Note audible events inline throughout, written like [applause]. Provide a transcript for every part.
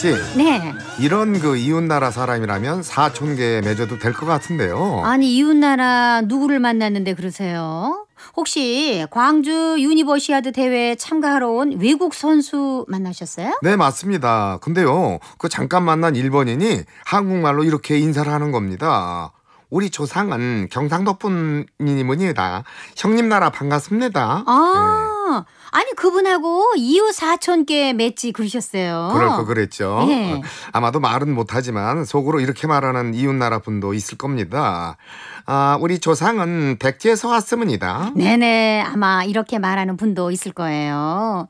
씨. 네. 이런 그 이웃나라 사람이라면 사촌 계에 맺어도 될 것 같은데요. 아니 이웃나라 누구를 만났는데 그러세요? 혹시 광주 유니버시아드 대회에 참가하러 온 외국 선수 만나셨어요? 네, 맞습니다. 근데요, 그 잠깐 만난 일본인이 한국말로 이렇게 인사를 하는 겁니다. 우리 조상은 경상도 분이니다 형님 나라 반갑습니다. 아, 네. 아니 그분하고 이웃 사촌께 맺지 그러셨어요. 그럴 거 그랬죠. 예. 아, 아마도 말은 못하지만 속으로 이렇게 말하는 이웃 나라 분도 있을 겁니다. 아, 우리 조상은 백제에서 왔습니다. 네네 아마 이렇게 말하는 분도 있을 거예요.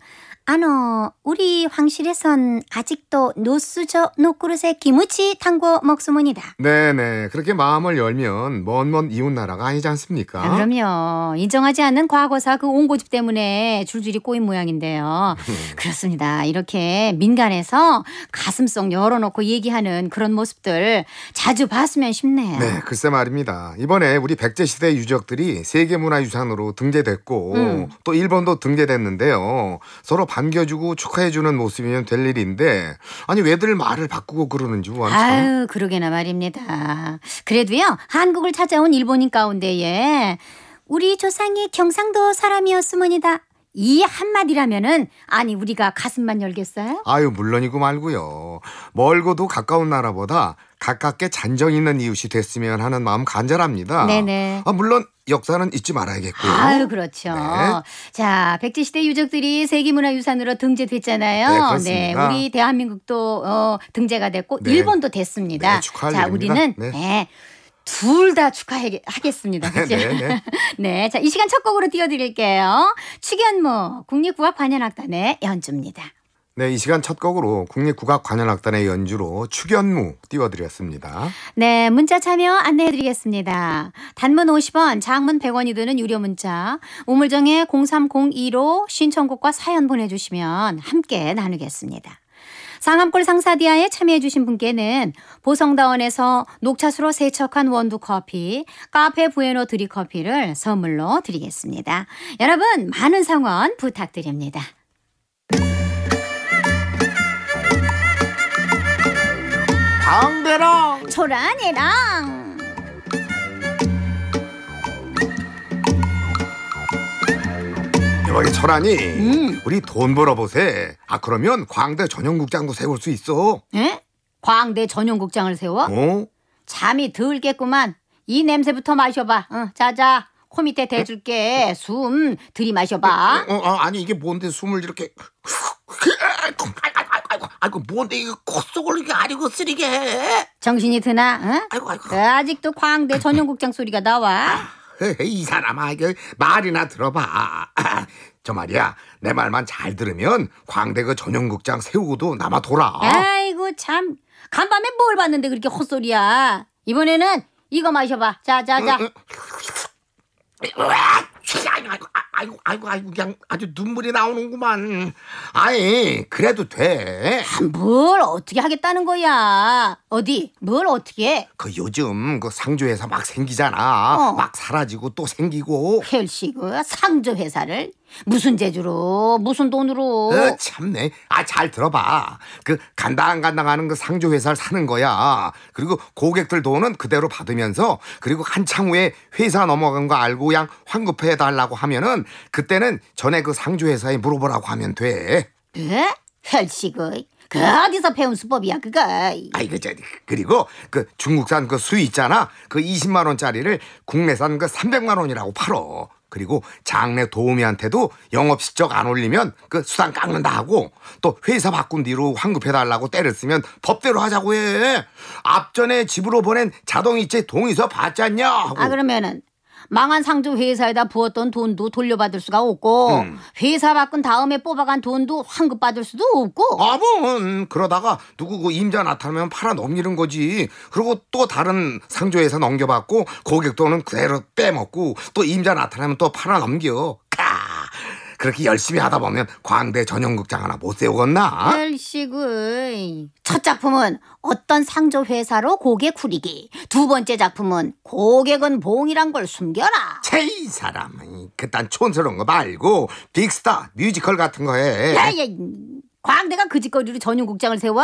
あの、우리 황실에선 아직도 노수저 노그릇에 김치 담궈 먹수문이다 네네. 그렇게 마음을 열면 먼 먼 이웃 나라가 아니지 않습니까? 아, 그럼요. 인정하지 않는 과거사 그온고집 때문에 줄줄이 꼬인 모양인데요. [laughs] 그렇습니다. 이렇게 민간에서 가슴속 열어놓고 얘기하는 그런 모습들 자주 봤으면 싶네요. 네, 글쎄 말입니다. 이번에 우리 백제시대 유적들이 세계문화유산으로 등재됐고 음. 또 일본도 등재됐는데요. 서로 반 반겨주고 축하해주는 모습이면 될 일인데 아니 왜들 말을 바꾸고 그러는지 원 뭐 아유 그러게나 말입니다. 그래도요 한국을 찾아온 일본인 가운데에 우리 조상이 경상도 사람이었으면이다 이 한마디라면은 아니 우리가 가슴만 열겠어요? 아유 물론이고 말고요. 멀고도 가까운 나라보다 가깝게 잔정 있는 이웃이 됐으면 하는 마음 간절합니다. 네네. 아, 물론 역사는 잊지 말아야겠고요. 아유 그렇죠. 네. 자 백제 시대 유적들이 세계문화유산으로 등재됐잖아요. 네, 그렇습니다. 네, 우리 대한민국도 어, 등재가 됐고 네. 일본도 됐습니다. 네, 축하할 자 일입니다. 우리는 네. 네. 둘다 축하하겠습니다. 그렇죠? [laughs] 네, 네, 네. [laughs] 네. 자, 이 시간 첫 곡으로 띄워드릴게요. 추견무 국립국악관현악단의 연주입니다. 네, 이 시간 첫 곡으로 국립국악관현악단의 연주로 축연무 띄워드렸습니다. 네, 문자 참여 안내해드리겠습니다. 단문 50원, 장문 100원이 드는 유료 문자, 우물정에 0 3 0 2로 신청곡과 사연 보내주시면 함께 나누겠습니다. 상암골 상사디아에 참여해주신 분께는 보성다원에서 녹차수로 세척한 원두 커피, 카페 부에노 드리 커피를 선물로 드리겠습니다. 여러분, 많은 성원 부탁드립니다. 강대랑 초란이랑 여기 철하니 음. 우리 돈 벌어보세. 아 그러면 광대 전용극장도 세울 수 있어. 에? 광대 전용극장을 세워? 어? 잠이 들겠구만. 이 냄새부터 마셔봐. 응, 어, 자자. 코 밑에 대줄게. 어? 숨 들이마셔봐. 어, 어, 어, 아니 이게 뭔데 숨을 이렇게. 아이고, 아이고, 아이고, 뭔데 이거 코 속을 이게 아니고 쓰리게. 정신이 드나? 응? 어? 아이고, 아이고. 아직도 광대 전용국장 소리가 나와. 이 사람아, 말이나 들어봐. [clears throat] 저 말이야, 내 말만 잘 들으면 광대그 전용극장 세우고도 남아 돌아. 아이고 참, 간밤에 뭘 봤는데 그렇게 헛소리야. 이번에는 이거 마셔봐. 자, 자, 자. 아이고, 아이고, 아이고, 아이고, 그냥 아주 눈물이 나오는구만. 아이, 그래도 돼. 뭘 어떻게 하겠다는 거야. 어디, 뭘 어떻게 그 요즘 그 상조회사 막 생기잖아. 어. 막 사라지고 또 생기고. 헬시그 상조회사를 무슨 재주로 무슨 돈으로 어, 참네 아잘 들어봐 그 간당간당하는 그 상조 회사를 사는 거야 그리고 고객들 돈은 그대로 받으면서 그리고 한참 후에 회사 넘어간 거 알고 양 환급해 달라고 하면은 그때는 전에 그 상조 회사에 물어보라고 하면 돼 에? 네? 혈식의 그 어디서 배운 수법이야 그거 아이그저기 그리고 그 중국산 그 수 있잖아 그 20만 원짜리를 국내산 그 300만 원이라고 팔어 그리고 장래 도우미한테도 영업 실적 안 올리면 그 수당 깎는다 하고 또 회사 바꾼 뒤로 환급해달라고 때를 쓰면 법대로 하자고 해. 앞전에 집으로 보낸 자동이체 동의서 받잖냐 하고. 아 그러면은 망한 상조 회사에다 부었던 돈도 돌려받을 수가 없고 음. 회사 바꾼 다음에 뽑아간 돈도 환급받을 수도 없고 아, 뭐 그러다가 누구 그 임자 나타나면 팔아 넘기는 거지. 그리고 또 다른 상조 회사 넘겨받고 고객 돈은 그대로 빼먹고 또 임자 나타나면 또 팔아 넘겨. 그렇게 열심히 하다 보면 광대 전용극장 하나 못세우겄나 열시구. 첫 작품은 어떤 상조 회사로 고객 후리기. 두 번째 작품은 고객은 봉이란 걸 숨겨라. 제이 사람 그딴 촌스러운 거 말고 빅스타 뮤지컬 같은 거에. 야야. 광대가 그 짓거리로 전용극장을 세워?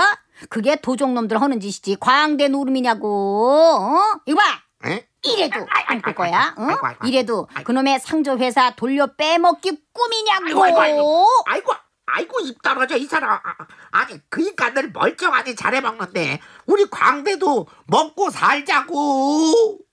그게 도적놈들 하는 짓이지. 광대 노름이냐고. 어? 이거 봐. 예? 이래도 안끌 거야? 응? 이래도 그놈의 상조 회사 돌려 빼먹기 꿈이냐고. 아이고 아이고 입 떨어져 이 사람. 아, 아, 아니 그 인간들 멀쩡하게 잘해 먹는데 우리 광대도 먹고 살자고.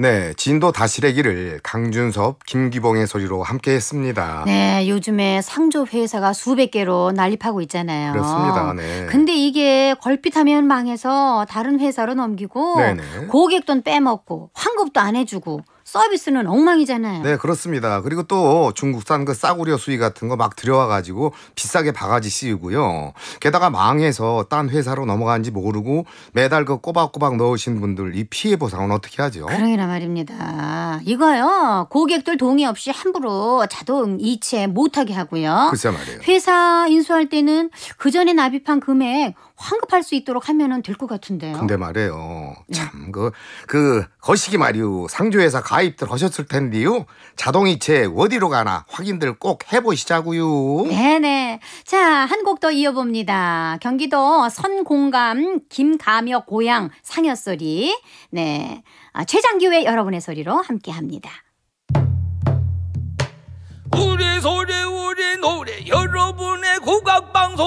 네, 진도 다시래기를 강준섭, 김기봉의 소리로 함께 했습니다. 네, 요즘에 상조 회사가 수백 개로 난립하고 있잖아요. 그렇습니다. 네. 근데 이게 걸핏하면 망해서 다른 회사로 넘기고 네네. 고객 돈 빼먹고 환급도 안 해주고 서비스는 엉망이잖아요. 네, 그렇습니다. 그리고 또 중국산 그 싸구려 수위 같은 거 막 들여와 가지고 비싸게 바가지 씌우고요. 게다가 망해서 딴 회사로 넘어간지 모르고 매달 그 꼬박꼬박 넣으신 분들 이 피해 보상은 어떻게 하죠? 그러이나 말입니다. 이거요. 고객들 동의 없이 함부로 자동 이체 못하게 하고요. 글쎄 말이에요. 회사 인수할 때는 그 전에 납입한 금액 환급할 수 있도록 하면은 될것 같은데요. 근데 말이에요. 네. 참그 그 거시기 말이오 상조회사 가입들 하셨을 텐데요. 자동이체 어디로 가나 확인들 꼭 해보시자고요. 네네. 자한 곡 더 이어봅니다. 경기도 선공감 김가며 고향 상여소리. 네. 아, 최장기의 여러분의 소리로 함께합니다. 우리 소리 우리 노래 여러분의 국악방송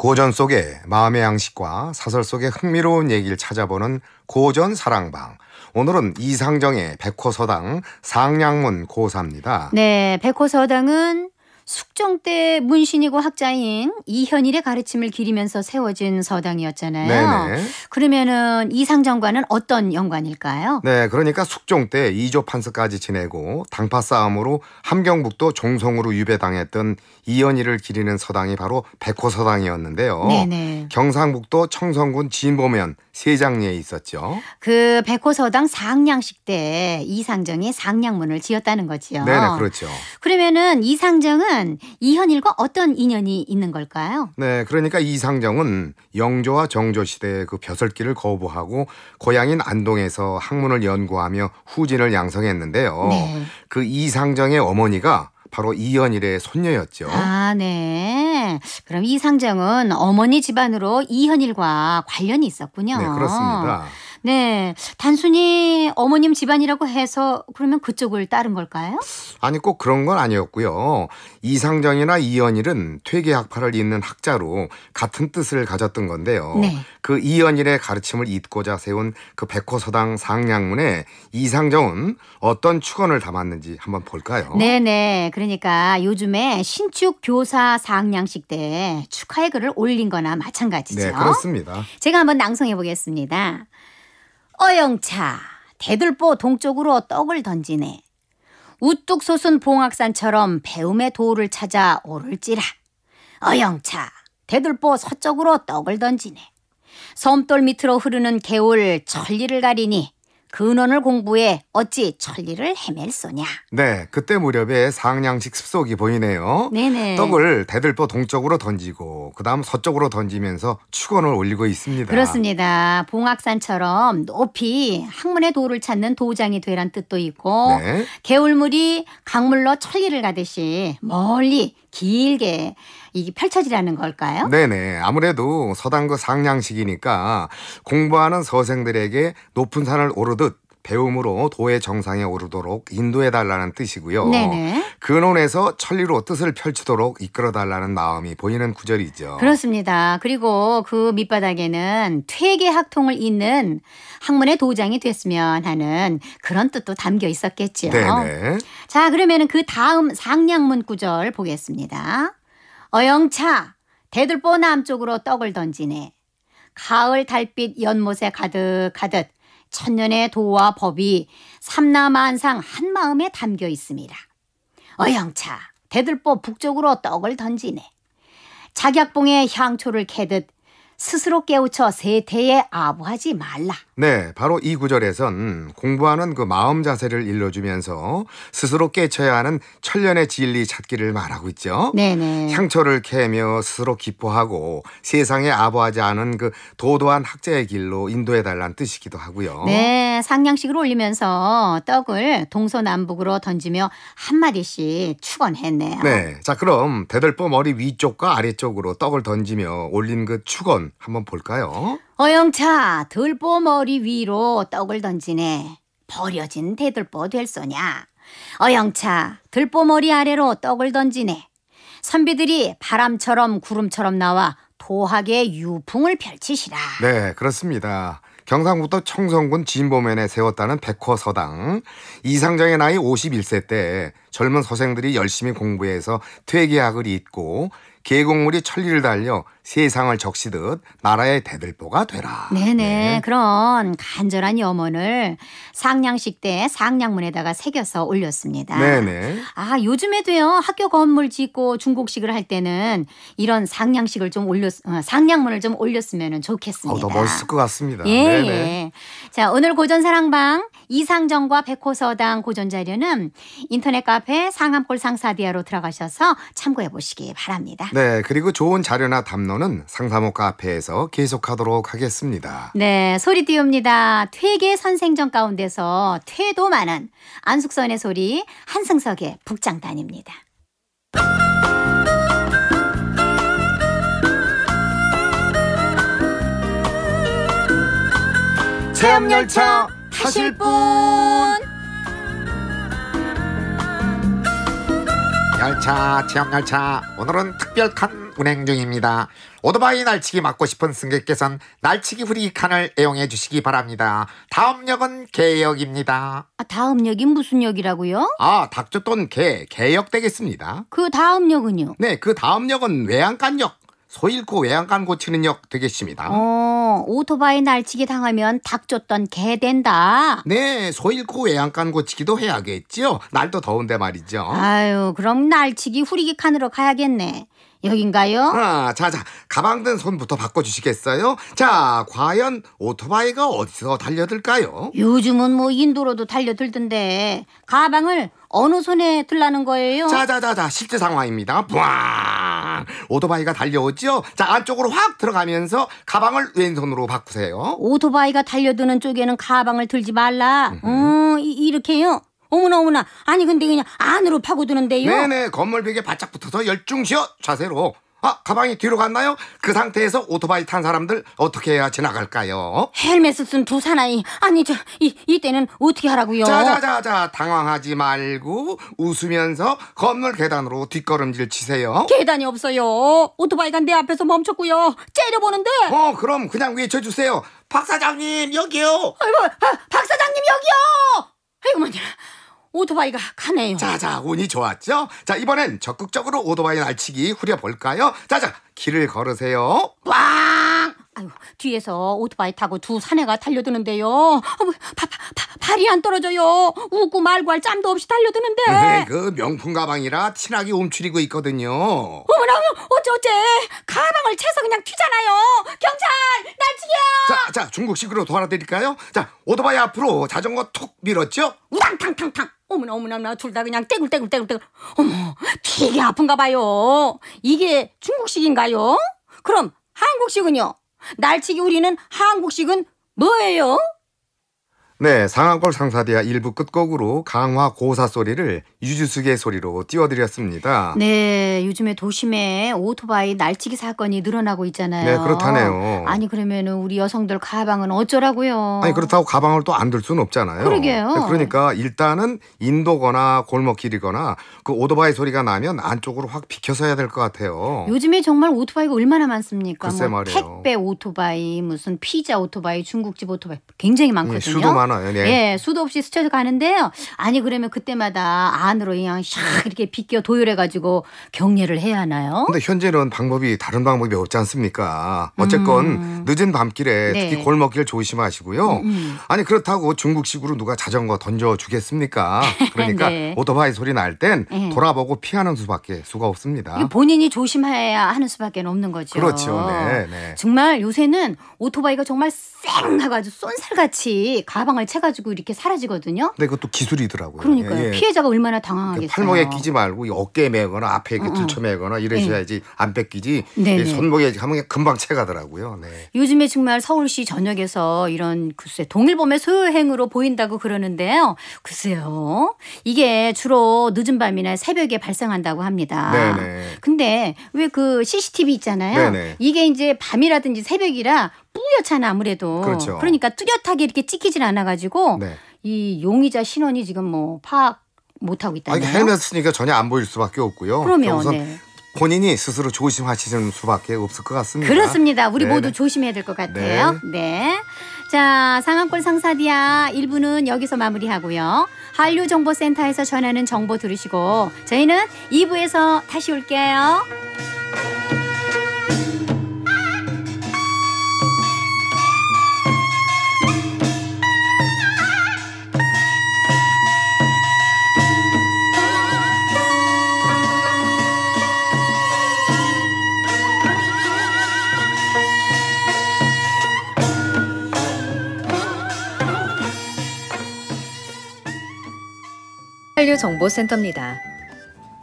고전 속의 마음의 양식과 사설 속의 흥미로운 얘기를 찾아보는 고전 사랑방. 오늘은 이상정의 백호서당 상양문 고사입니다. 네, 백호서당은 숙종 때 문신이고 학자인 이현일의 가르침을 기리면서 세워진 서당이었잖아요. 네네. 그러면은 이상정과은 어떤 연관일까요? 네, 그러니까 숙종 때 이조 판서까지 지내고 당파 싸움으로 함경북도 종성으로 유배당했던 이현일을 기리는 서당이 바로 백호서당이었는데요. 네네. 경상북도 청성군 진보면 세장리에 있었죠. 그 백호서당 상량식 때 이상정이 상량문을 지었다는 거지요. 네, 그렇죠. 그러면은 이상정은 이현일과 어떤 인연이 있는 걸까요? 네, 그러니까 이상정은 영조와 정조 시대의 그 벼슬길을 거부하고 고향인 안동에서 학문을 연구하며 후진을 양성했는데요. 네. 그 이상정의 어머니가 바로 이현일의 손녀였죠. 아, 네. 그럼 이 상장은 어머니 집안으로 이현일과 관련이 있었군요. 네, 그렇습니다. 네. 단순히 어머님 집안이라고 해서 그러면 그쪽을 따른 걸까요? 아니 꼭 그런 건 아니었고요. 이상정이나 이연일은 퇴계학파를 잇는 학자로 같은 뜻을 가졌던 건데요. 네. 그 이연일의 가르침을 잇고자 세운 그 백호서당 상량문에 이상정은 어떤 축원을 담았는지 한번 볼까요? 네네. 네. 그러니까 요즘에 신축 교사 상량식 때 축하의 글을 올린 거나 마찬가지죠. 네, 그렇습니다. 제가 한번 낭송해 보겠습니다. 어영차 대들보 동쪽으로 떡을 던지네. 우뚝 솟은 봉악산처럼 배움의 도를 찾아 오를지라. 어영차 대들보 서쪽으로 떡을 던지네. 섬돌 밑으로 흐르는 개울 천리를 가리니 근원을 그 공부해 어찌 천리를 헤맬 소냐. 네, 그때 무렵에 상량식 습속이 보이네요. 네네. 떡을 대들보 동쪽으로 던지고 그다음 서쪽으로 던지면서 축원을 올리고 있습니다. 그렇습니다. 봉악산처럼 높이 학문의 도를 찾는 도장이 되란 뜻도 있고 네. 개울물이 강물로 천리를 가듯이 멀리 길게 이게 펼쳐지라는 걸까요? 네네. 아무래도 서당구 상향식이니까 공부하는 서생들에게 높은 산을 오르듯 배움으로 도의 정상에 오르도록 인도해달라는 뜻이고요. 네네. 근원에서 천리로 뜻을 펼치도록 이끌어달라는 마음이 보이는 구절이죠. 그렇습니다. 그리고 그 밑바닥에는 퇴계학통을 잇는 학문의 도장이 됐으면 하는 그런 뜻도 담겨 있었겠죠. 네네. 자, 그러면 그 다음 상냥문 구절 보겠습니다. 어영차 대들보 남쪽으로 떡을 던지네. 가을 달빛 연못에 가득 가득 천년의 도와 법이 삼나만상 한마음에 담겨 있습니다. 어영차 대들보 북쪽으로 떡을 던지네. 작약봉에 향초를 캐듯 스스로 깨우쳐 세태에 아부하지 말라. 네, 바로 이 구절에선 공부하는 그 마음 자세를 일러주면서 스스로 깨쳐야 하는 천년의 진리 찾기를 말하고 있죠. 네네. 네. 향초를 캐며 스스로 기뻐하고 세상에 아부하지 않은 그 도도한 학자의 길로 인도해달라는 뜻이기도 하고요. 네, 상냥식을 올리면서 떡을 동서남북으로 던지며 한마디씩 축원했네요. 네, 자 그럼 대들보 머리 위쪽과 아래쪽으로 떡을 던지며 올린 그 축원 한번 볼까요? 어영차 들보머리 위로 떡을 던지네. 버려진 대들보 될소냐. 어영차 들보머리 아래로 떡을 던지네. 선비들이 바람처럼 구름처럼 나와 도하게 유풍을 펼치시라. 네, 그렇습니다. 경상북도 청성군 진보면에 세웠다는 백호서당. 이상정의 나이 51세 때 젊은 서생들이 열심히 공부해서 퇴계학을 잇고 계곡물이 천리를 달려 세상을 적시듯 나라의 대들보가 되라. 네네. 네. 그런 간절한 염원을 상량식 때 상량문에다가 새겨서 올렸습니다. 네네. 아, 요즘에도요. 학교 건물 짓고 중국식을 할 때는 이런 상량식을 좀 올렸 어, 상량문을 좀 올렸으면 좋겠습니다. 어, 더 멋있을 것 같습니다. 예, 예. 네네. 예. 자, 오늘 고전 사랑방 이상정과 백호서당 고전 자료는 인터넷 카페 상암골 상사디아로 들어가셔서 참고해 보시기 바랍니다. 네, 그리고 좋은 자료나 담론 코너은 상담호 카페에서 계속하도록 하겠습니다. 네, 소리 띄웁니다. 퇴계 선생정 가운데서 퇴도 만한 안숙선의 소리 한승석의 북장단입니다. 체험열차 타실 분 열차 체험열차 오늘은 특별 칸 운행 중입니다 오토바이 날치기 맞고 싶은 승객께선 날치기 후리 칸을 애용해 주시기 바랍니다 다음 역은 개역입니다 아, 다음 역이 무슨 역이라고요? 아 닥쳤던 개 개역 되겠습니다 그 다음 역은요? 네 그 다음 역은 외양간역 소잃고 외양간 고치는 역 되겠습니다. 어, 오토바이 날치기 당하면 닭 쫓던 개 된다. 네, 소잃고 외양간 고치기도 해야겠지 날도 더운데 말이죠. 아유, 그럼 날치기 후리기 칸으로 가야겠네. 여긴가요? 아, 자, 자, 가방 든 손부터 바꿔주시겠어요? 자, 과연 오토바이가 어디서 달려들까요? 요즘은 뭐 인도로도 달려들던데 가방을 어느 손에 들라는 거예요? 자, 자, 자, 자, 실제 상황입니다. 부앙! 오토바이가 달려오죠? 자, 안쪽으로 확 들어가면서 가방을 왼손으로 바꾸세요. 오토바이가 달려드는 쪽에는 가방을 들지 말라. 음, 이, 이렇게요? 어머나 어머나 아니 근데 그냥 안으로 파고드는데요. 네네 건물 벽에 바짝 붙어서 열중시어 자세로. 아 가방이 뒤로 갔나요? 그 상태에서 오토바이 탄 사람들 어떻게 해야 지나갈까요? 헬멧을 쓴 두 사나이 아니 저 이 이때는 어떻게 하라고요? 자자자자 당황하지 말고 웃으면서 건물 계단으로 뒷걸음질 치세요. 계단이 없어요. 오토바이가 내 앞에서 멈췄고요. 째려보는데. 어 그럼 그냥 외쳐주세요. 박 사장님 여기요. 아이고 아, 박 사장님 여기요. 아이고 뭐냐. 오토바이가 가네요. 자자, 운이 좋았죠? 자, 이번엔 적극적으로 오토바이 날치기 후려볼까요? 자자, 길을 걸으세요. 빵! 아유, 뒤에서 오토바이 타고 두 사내가 달려드는데요. 어머, 뭐, 바, 바, 발이 안 떨어져요. 웃고 말고 할 짬도 없이 달려드는데. 네, 그 명품 가방이라 티나게 움츠리고 있거든요. 어머나, 어머, 어째 어째. 가방을 채서 그냥 튀잖아요. 경찰, 날치기야. 자, 자, 중국식으로 도와드릴까요? 자, 오토바이 앞으로 자전거 툭 밀었죠? 우당탕탕탕. 어머나 어머나 어머나 둘 다 그냥 떼굴떼굴떼굴떼굴 어머 되게 아픈가 봐요. 이게 중국식인가요? 그럼 한국식은요? 날치기 우리는 한국식은 뭐예요? 네, 상한골 상사대야 일부 끝곡으로 강화 고사 소리를 유주숙의 소리로 띄워드렸습니다. 네, 요즘에 도심에 오토바이 날치기 사건이 늘어나고 있잖아요. 네, 그렇다네요. 아니 그러면 우리 여성들 가방은 어쩌라고요? 아니 그렇다고 가방을 또 안 들 수는 없잖아요. 그러게요. 네, 그러니까 일단은 인도거나 골목길이거나 그 오토바이 소리가 나면 안쪽으로 확 비켜서 야될 것 같아요. 요즘에 정말 오토바이가 얼마나 많습니까? 글쎄 뭐 말이에요. 택배 오토바이, 무슨 피자 오토바이, 중국집 오토바이 굉장히 네, 많거든요. 네, 수도 많 많아요. 네. 예, 수도 없이 스쳐서 가는데요. 아니 그러면 그때마다 안으로 그냥 샥 이렇게 비껴 도열해가지고 경례를 해야 하나요? 근데 현재는 방법이 다른 방법이 없지 않습니까? 어쨌건 음. 늦은 밤길에 네. 특히 골목길 조심하시고요. 음, 음. 아니 그렇다고 중국식으로 누가 자전거 던져 주겠습니까? [laughs] 그러니까 네. 오토바이 소리 날땐 예. 돌아보고 피하는 수밖에 수가 없습니다. 본인이 조심해야 하는 수밖에 없는 거죠. 그렇죠. 네, 네, 정말 요새는 오토바이가 정말 쌩 하고 아주 쏜살같이 가방을 채가지고 이렇게 사라지거든요. 근데 그것도 기술이더라고요. 그러니까요. 예. 예. 피해자가 얼마나 그러니까 당황하겠어요. 팔목에 끼지 말고 어깨에 매거나 앞에 이렇게 어, 어. 들쳐매거나 이러셔야지 네. 안 뺏기지 네, 손목에 하면 금방 채가더라고요. 네. 요즘에 정말 서울시 전역에서 이런 글쎄 동일범의 소요행으로 보인다고 그러는데요. 글쎄요. 이게 주로 늦은 밤이나 새벽에 발생한다고 합니다. 네네. 근데 왜 그 CCTV 있잖아요. 네네. 이게 이제 밤이라든지 새벽이라 뿌옇잖아 아무래도. 그렇죠. 그러니까 뚜렷하게 이렇게 찍히질 않아가지고 네. 이 용의자 신원이 지금 뭐 파악 못 하고 아, 있다 아니, 헤맸으니까 전혀 안 보일 수밖에 없고요. 그러면 우선 네. 본인이 스스로 조심하시는 수밖에 없을 것 같습니다. 그렇습니다. 우리 네네. 모두 조심해야 될 것 같아요. 네. 네. 자, 상암골 상사디아 1부는 여기서 마무리하고요. 한류정보센터에서 전하는 정보 들으시고 저희는 2부에서 다시 올게요. 한류정보센터입니다.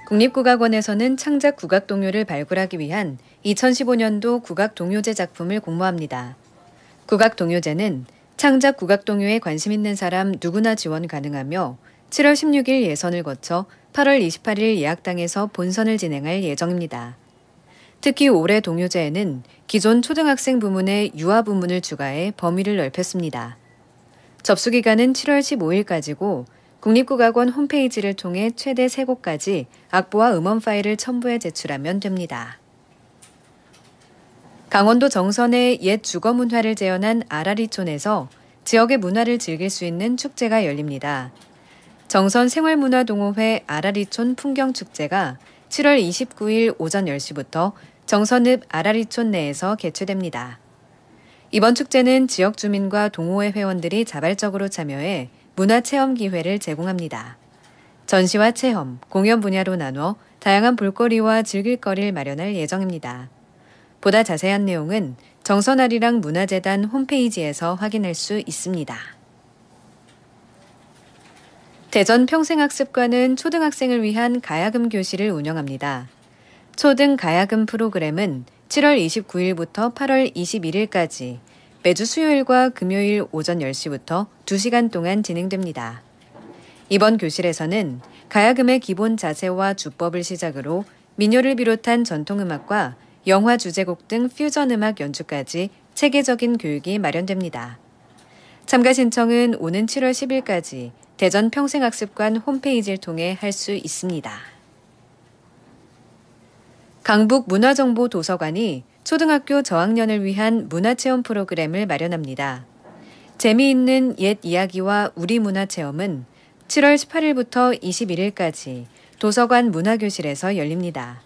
국립국악원에서는 창작 국악 동요를 발굴하기 위한 2015년도 국악 동요제 작품을 공모합니다. 국악 동요제는 창작 국악 동요에 관심 있는 사람 누구나 지원 가능하며 7월 16일 예선을 거쳐 8월 28일 예약당에서 본선을 진행할 예정입니다. 특히 올해 동요제에는 기존 초등학생 부문의 유아 부문을 추가해 범위를 넓혔습니다. 접수 기간은 7월 15일까지고 국립국악원 홈페이지를 통해 최대 3곡까지 악보와 음원 파일을 첨부해 제출하면 됩니다. 강원도 정선의 옛 주거 문화를 재현한 아라리촌에서 지역의 문화를 즐길 수 있는 축제가 열립니다. 정선 생활문화동호회 아라리촌 풍경축제가 7월 29일 오전 10시부터 정선읍 아라리촌 내에서 개최됩니다. 이번 축제는 지역 주민과 동호회 회원들이 자발적으로 참여해 문화체험 기회를 제공합니다. 전시와 체험, 공연 분야로 나눠 다양한 볼거리와 즐길거리를 마련할 예정입니다. 보다 자세한 내용은 정선아리랑 문화재단 홈페이지에서 확인할 수 있습니다. 대전 평생학습관은 초등학생을 위한 가야금 교실을 운영합니다. 초등 가야금 프로그램은 7월 29일부터 8월 21일까지 매주 수요일과 금요일 오전 10시부터 2시간 동안 진행됩니다. 이번 교실에서는 가야금의 기본 자세와 주법을 시작으로 민요를 비롯한 전통음악과 영화 주제곡 등 퓨전 음악 연주까지 체계적인 교육이 마련됩니다. 참가 신청은 오는 7월 10일까지 대전 평생학습관 홈페이지를 통해 할 수 있습니다. 강북문화정보도서관이 초등학교 저학년을 위한 문화체험 프로그램을 마련합니다. 재미있는 옛 이야기와 우리 문화체험은 7월 18일부터 21일까지 도서관 문화교실에서 열립니다.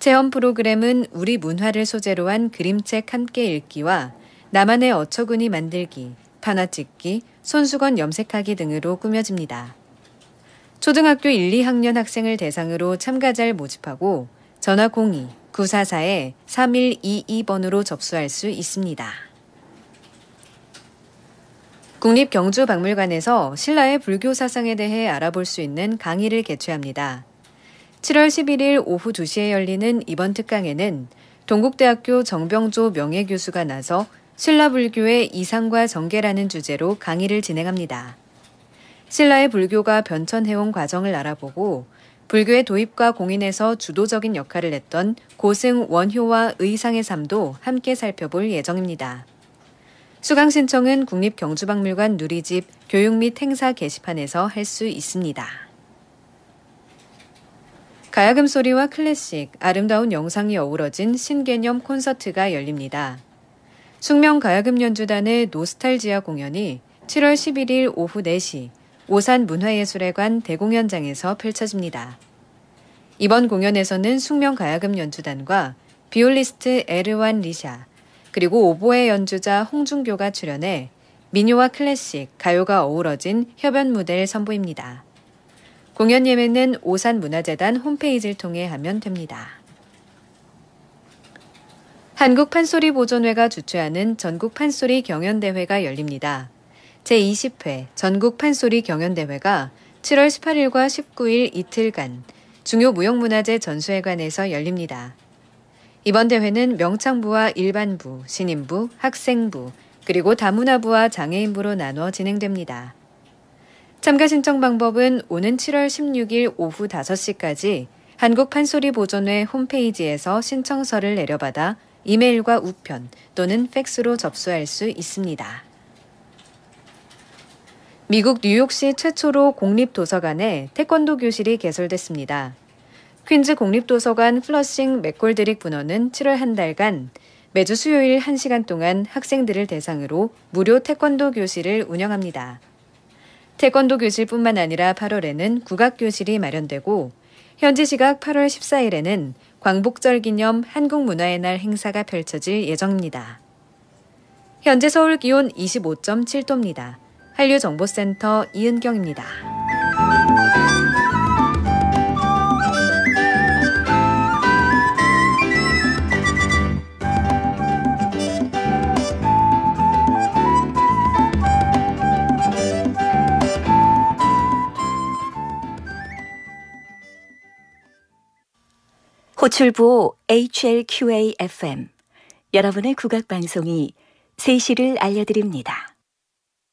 체험 프로그램은 우리 문화를 소재로 한 그림책 함께 읽기와 나만의 어처구니 만들기, 판화 찍기, 손수건 염색하기 등으로 꾸며집니다. 초등학교 1, 2학년 학생을 대상으로 참가자를 모집하고 전화 02 944에 3122번으로 접수할 수 있습니다. 국립경주박물관에서 신라의 불교 사상에 대해 알아볼 수 있는 강의를 개최합니다. 7월 11일 오후 2시에 열리는 이번 특강에는 동국대학교 정병조 명예교수가 나서 신라불교의 이상과 전개라는 주제로 강의를 진행합니다. 신라의 불교가 변천해온 과정을 알아보고 불교의 도입과 공인에서 주도적인 역할을 했던 고승 원효와 의상의 삶도 함께 살펴볼 예정입니다. 수강 신청은 국립경주박물관 누리집 교육 및 행사 게시판에서 할 수 있습니다. 가야금 소리와 클래식, 아름다운 영상이 어우러진 신개념 콘서트가 열립니다. 숙명 가야금 연주단의 노스탈지아 공연이 7월 11일 오후 4시 오산 문화예술회관 대공연장에서 펼쳐집니다. 이번 공연에서는 숙명 가야금 연주단과 비올리스트 에르완 리샤, 그리고 오보의 연주자 홍준교가 출연해 민요와 클래식, 가요가 어우러진 협연 무대를 선보입니다. 공연 예매는 오산문화재단 홈페이지를 통해 하면 됩니다. 한국 판소리 보존회가 주최하는 전국 판소리 경연대회가 열립니다. 제20회 전국 판소리 경연대회가 7월 18일과 19일 이틀간 중요 무형문화재 전수회관에서 열립니다. 이번 대회는 명창부와 일반부, 신인부, 학생부, 그리고 다문화부와 장애인부로 나눠 진행됩니다. 참가 신청 방법은 오는 7월 16일 오후 5시까지 한국판소리보존회 홈페이지에서 신청서를 내려받아 이메일과 우편 또는 팩스로 접수할 수 있습니다. 미국 뉴욕시 최초로 공립도서관에 태권도 교실이 개설됐습니다. 퀸즈 공립도서관 플러싱 맥골드릭 분원은 7월 한 달간 매주 수요일 1시간 동안 학생들을 대상으로 무료 태권도 교실을 운영합니다. 태권도 교실뿐만 아니라 8월에는 국악 교실이 마련되고 현지 시각 8월 14일에는 광복절 기념 한국문화의 날 행사가 펼쳐질 예정입니다. 현재 서울 기온 25.7도입니다. 한류정보센터 이은경입니다. 호출부 HLQAFM 여러분의 국악 방송이 3시를 알려드립니다.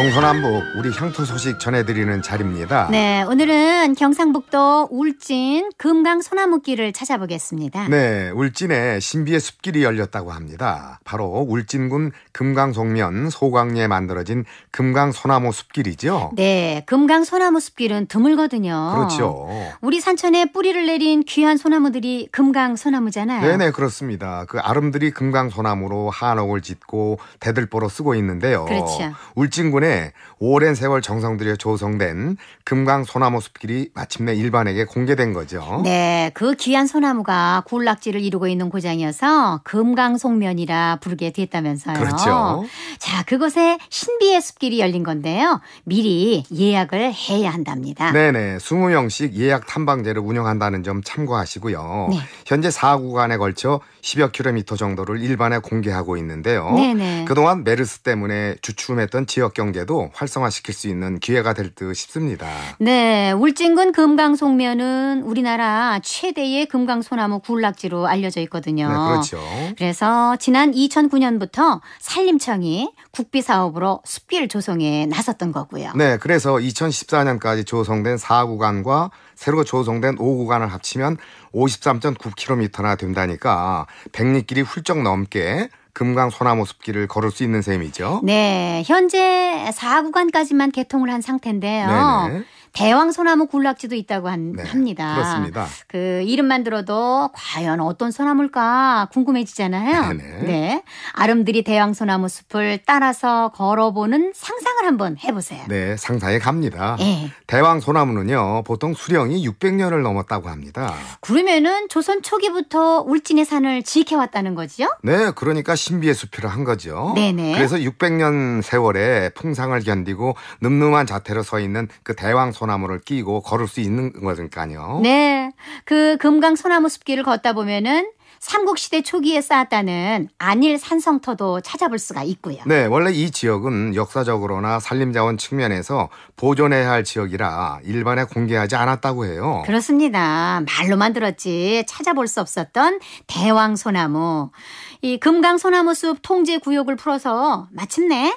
동서남북 우리 향토 소식 전해드리는 자리입니다. 네, 오늘은 경상북도 울진 금강 소나무길을 찾아보겠습니다. 네, 울진에 신비의 숲길이 열렸다고 합니다. 바로 울진군 금강 송면 소광리에 만들어진 금강 소나무 숲길이죠. 네, 금강 소나무 숲길은 드물거든요. 그렇죠. 우리 산천에 뿌리를 내린 귀한 소나무들이 금강 소나무잖아요. 네, 네, 그렇습니다. 그 아름들이 금강 소나무로 한옥을 짓고 대들보로 쓰고 있는데요. 그렇죠. 울진군의 때문에 오랜 세월 정성들여 조성된 금강 소나무 숲길이 마침내 일반에게 공개된 거죠. 네, 그 귀한 소나무가 군락지를 이루고 있는 고장이어서 금강 송면이라 부르게 됐다면서요. 그렇죠. 자, 그곳에 신비의 숲길이 열린 건데요. 미리 예약을 해야 한답니다. 네네, 20명씩 예약 탐방제를 운영한다는 점 참고하시고요. 네. 현재 4구간에 걸쳐 10여 킬로미터 정도를 일반에 공개하고 있는데요. 네네. 그동안 메르스 때문에 주춤했던 지역 경제 지역도 활성화시킬 수 있는 기회가 될 듯 싶습니다. 네, 울진군 금강송면은 우리나라 최대의 금강소나무 군락지로 알려져 있거든요. 네, 그렇죠. 그래서 지난 2009년부터 산림청이 국비 사업으로 숲길 조성에 나섰던 거고요. 네, 그래서 2014년까지 조성된 4구간과 새로 조성된 5구간을 합치면 53.9km나 된다니까 백리길이 훌쩍 넘게 금강 소나무 숲길을 걸을 수 있는 셈이죠. 네, 현재 4구간까지만 개통을 한 상태인데요. 네네. 대왕 소나무 군락지도 있다고 한, 네, 합니다. 그렇습니다. 그 이름만 들어도 과연 어떤 소나무일까 궁금해지잖아요. 네네. 네. 네. 아름드리 대왕 소나무 숲을 따라서 걸어보는 상상을 한번 해보세요. 네, 상상해 갑니다. 네. 대왕 소나무는요 보통 수령이 600년을 넘었다고 합니다. 그러면은 조선 초기부터 울진의 산을 지켜왔다는 거죠 네, 그러니까 신비의 수이라한 거죠. 네네. 네. 그래서 600년 세월에 풍상을 견디고 늠름한 자태로 서 있는 그 대왕 소나무 소나무를 끼고 걸을 수 있는 거니까요. 네. 그 금강 소나무 숲길을 걷다 보면은 삼국시대 초기에 쌓았다는 안일 산성터도 찾아볼 수가 있고요. 네, 원래 이 지역은 역사적으로나 산림자원 측면에서 보존해야 할 지역이라 일반에 공개하지 않았다고 해요. 그렇습니다. 말로만 들었지 찾아볼 수 없었던 대왕소나무. 이 금강소나무숲 통제 구역을 풀어서 마침내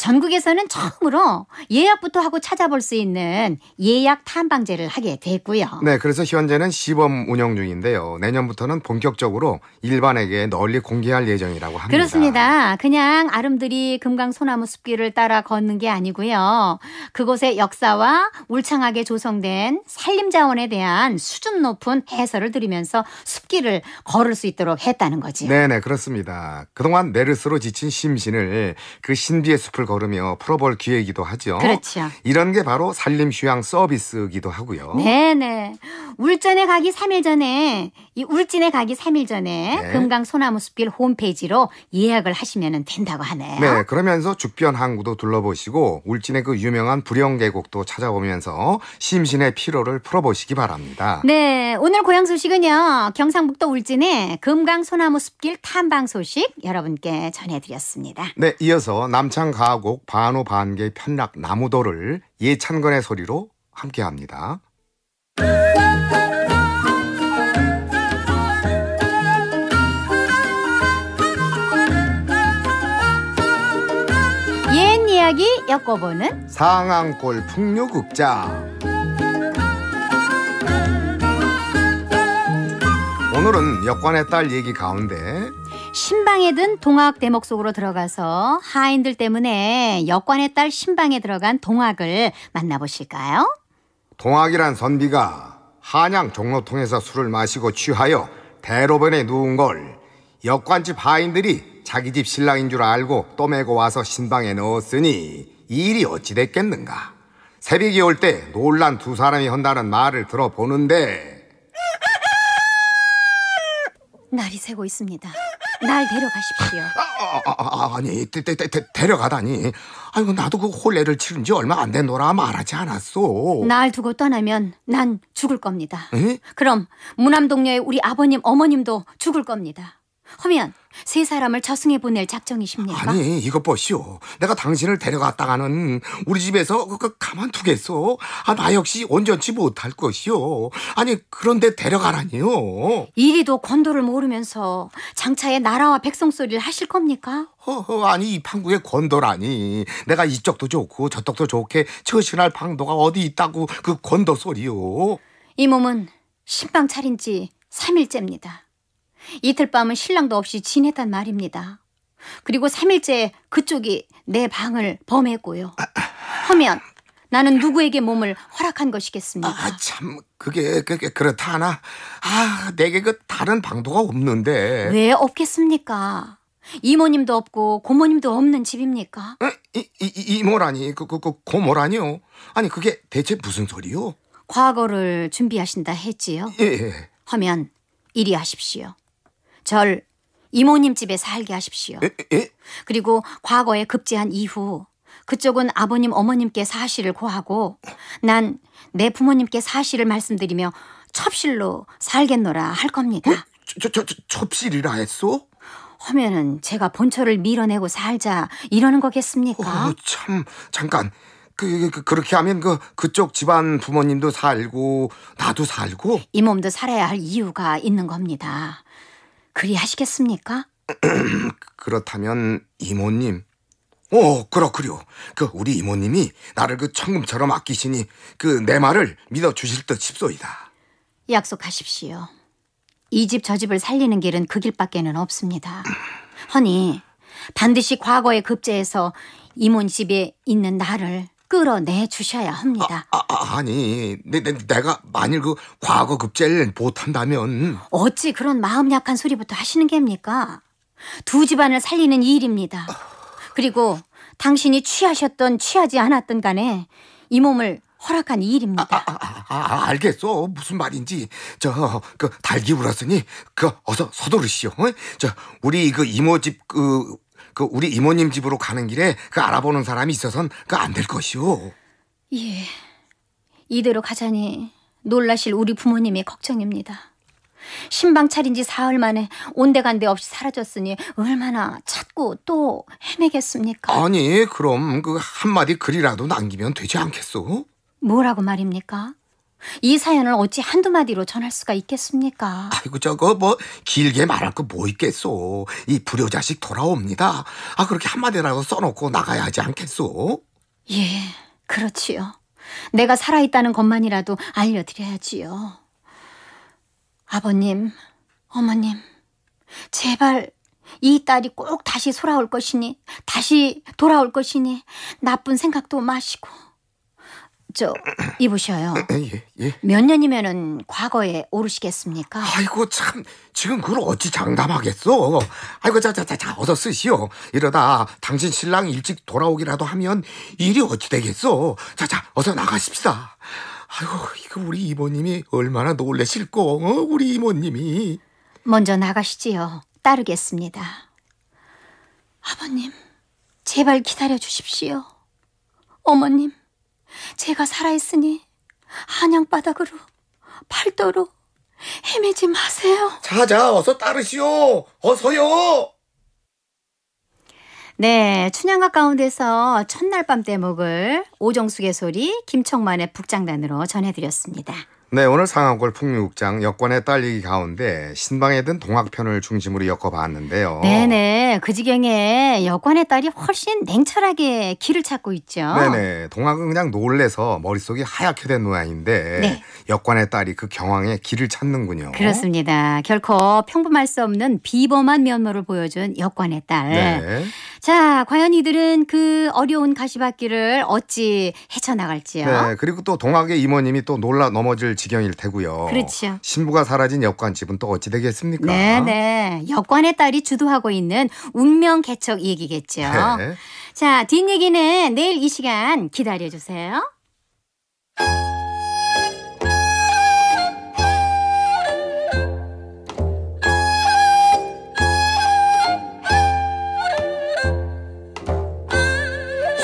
전국에서는 처음으로 예약부터 하고 찾아볼 수 있는 예약 탐방제를 하게 됐고요. 네, 그래서 현재는 시범 운영 중인데요. 내년부터는 본격적으로 일반에게 널리 공개할 예정이라고 합니다. 그렇습니다. 그냥 아름드리 금강 소나무 숲길을 따라 걷는 게 아니고요. 그곳의 역사와 울창하게 조성된 산림자원에 대한 수준 높은 해설을 드리면서 숲길을 걸을 수 있도록 했다는 거지요. 네, 네, 그렇습니다. 그동안 메르스로 지친 심신을 그 신비의 숲을 걸으며 풀어볼 기회이기도 하죠. 그렇죠. 이런 게 바로 산림 휴양 서비스이기도 하고요. 네네. 울전에 가기 3일 전에 이 울진에 가기 3일 전에 네. 금강 소나무 숲길 홈페이지로 예약을 하시면 된다고 하네요. 네, 그러면서 주변 항구도 둘러보시고 울진의 그 유명한 불영계곡도 찾아보면서 심신의 피로를 풀어보시기 바랍니다. 네, 오늘 고향 소식은요 경상북도 울진의 금강 소나무 숲길 탐방 소식 여러분께 전해드렸습니다. 네, 이어서 남창 가 가곡 반호 반개 편락 나무도를 예찬건의 소리로 함께합니다. 옛 이야기 엮어보는 상암골 풍류극장 오늘은 역관의 딸 얘기 가운데 신방에 든 동학 대목 속으로 들어가서 하인들 때문에 역관의 딸 신방에 들어간 동학을 만나보실까요? 동학이란 선비가 한양 종로 통해서 술을 마시고 취하여 대로변에 누운 걸 역관집 하인들이 자기 집 신랑인 줄 알고 떠매고 와서 신방에 넣었으니 이 일이 어찌 됐겠는가. 새벽이 올 때 놀란 두 사람이 한다는 말을 들어보는데 날이 새고 있습니다. 날 데려가십시오. 아, 아, 아, 아 니 데, 데, 데, 데려가다니. 아이고 나도 그혼례를 치른 지 얼마 안 된노라 말하지 않았소. 날 두고 떠나면 난 죽을 겁니다. 에? 그럼 무남동녀의 우리 아버님 어머님도 죽을 겁니다. 허면 세 사람을 저승에 보낼 작정이십니까? 아니 이것 보시오 내가 당신을 데려갔다가는 우리 집에서 그, 그 가만두겠소 아, 나 역시 온전치 못할 것이오 아니 그런데 데려가라니요 이리도 권도를 모르면서 장차에 나라와 백성 소리를 하실 겁니까? 허허 아니 이 판국에 권도라니 내가 이쪽도 좋고 저쪽도 좋게 처신할 방도가 어디 있다고 그 권도 소리요 이 몸은 신방 차린 지 3일째입니다 이틀 밤은 신랑도 없이 지냈단 말입니다. 그리고 3일째 그쪽이 내 방을 범했고요. 아, 아. 하면 나는 누구에게 몸을 허락한 것이겠습니까? 아, 참 그게, 그게 그렇다 하나. 아, 내게 그 다른 방도가 없는데. 왜 없겠습니까? 이모님도 없고 고모님도 없는 집입니까? 이, 이, 이모라니 그, 그, 그 고모라니요? 아니 그게 대체 무슨 소리요? 과거를 준비하신다 했지요? 예. 예. 하면 이리 하십시오. 절 이모님 집에 살게 하십시오. 에, 에? 그리고 과거에 급제한 이후 그쪽은 아버님 어머님께 사실을 고하고 난 내 부모님께 사실을 말씀드리며 첩실로 살겠노라 할 겁니다. 어? 저, 저, 저, 첩실이라 했소? 하면은 제가 본처를 밀어내고 살자 이러는 거겠습니까? 어, 참 잠깐 그, 그, 그 그렇게 하면 그 그쪽 집안 부모님도 살고 나도 살고 이 몸도 살아야 할 이유가 있는 겁니다. 그리 하시겠습니까? [clears throat] 그렇다면 이모님. 오, 그렇구려. 그 우리 이모님이 나를 그 천금처럼 아끼시니 그 내 말을 믿어 주실 듯 싶소이다. 약속하십시오. 이 집 저 집을 살리는 길은 그 길밖에는 없습니다. [clears throat] 허니 반드시 과거의 급제에서 이모님 집에 있는 나를 끌어내 주셔야 합니다. 아, 아, 아, 아니 내, 내, 가 만일 그 과거 급제를 못한다면 어찌 그런 마음 약한 소리부터 하시는 겁니까? 두 집안을 살리는 일입니다. 그리고 당신이 취하셨던 취하지 않았던 간에 이 몸을 허락한 일입니다. 아, 아, 아, 아 알겠어. 무슨 말인지. 저, 그, 달기 울었으니, 그, 어서 서두르시오. 어? 저, 우리 그 이모집, 그, 그 우리 이모님 집으로 가는 길에 그 알아보는 사람이 있어선 그안 될 것이오. 예. 이대로 가자니 놀라실 우리 부모님이 걱정입니다. 신방 차린 지 사흘 만에 온데간데 없이 사라졌으니 얼마나 찾고 또 헤매겠습니까? 아니, 그럼 그 한마디 글이라도 남기면 되지 않겠소? 뭐라고 말입니까? 이 사연을 어찌 한두 마디로 전할 수가 있겠습니까? 아이고 저거 뭐 길게 말할 거 뭐 있겠소. 이 불효자식 돌아옵니다. 아 그렇게 한마디라도 써놓고 나가야 하지 않겠소? 예, 그렇지요. 내가 살아있다는 것만이라도 알려드려야지요. 아버님, 어머님, 제발 이 딸이 꼭 다시 돌아올 것이니, 다시 돌아올 것이니, 나쁜 생각도 마시고, 저 이보셔요. [clears throat] 예, 예. 몇 년이면은 과거에 오르시겠습니까? 아이고 참 지금 그걸 어찌 장담하겠어. 아이고 자자자자 어서 쓰시오. 이러다 당신 신랑 일찍 돌아오기라도 하면 일이 어찌 되겠어. 자자 어서 나가십시다 아이고 이거 우리 이모님이 얼마나 놀래실꼬. 어? 우리 이모님이. 먼저 나가시지요. 따르겠습니다. 아버님 제발 기다려 주십시오. 어머님 제가 살아있으니 한양바닥으로 팔도로 헤매지 마세요. 자자 어서 따르시오. 어서요. 네, 춘향각 가운데서 첫날 밤때 먹을 오정숙의 소리 김청만의 북장단으로 전해드렸습니다. 네, 오늘 상암골 풍류극장 여권의 딸리기 가운데 신방에 든 동학편을 중심으로 엮어봤는데요. 네네, 그 지경에 여권의 딸이 훨씬 냉철하게 길을 찾고 있죠. 네네, 동학은 그냥 놀래서 머릿속이 하얗게 된 모양인데 네. 여권의 딸이 그 경황에 길을 찾는군요. 그렇습니다. 결코 평범할 수 없는 비범한 면모를 보여준 여권의 딸. 네. 자, 과연 이들은 그 어려운 가시밭길을 어찌 헤쳐나갈지요? 네, 그리고 또 동학의 이모님이 또 놀라 넘어질 지경일 테고요. 그렇죠. 신부가 사라진 여관 집은 또 어찌 되겠습니까? 네, 네. 여관의 딸이 주도하고 있는 운명 개척 얘기겠죠. 네. 자, 뒷 얘기는 내일 이 시간 기다려 주세요.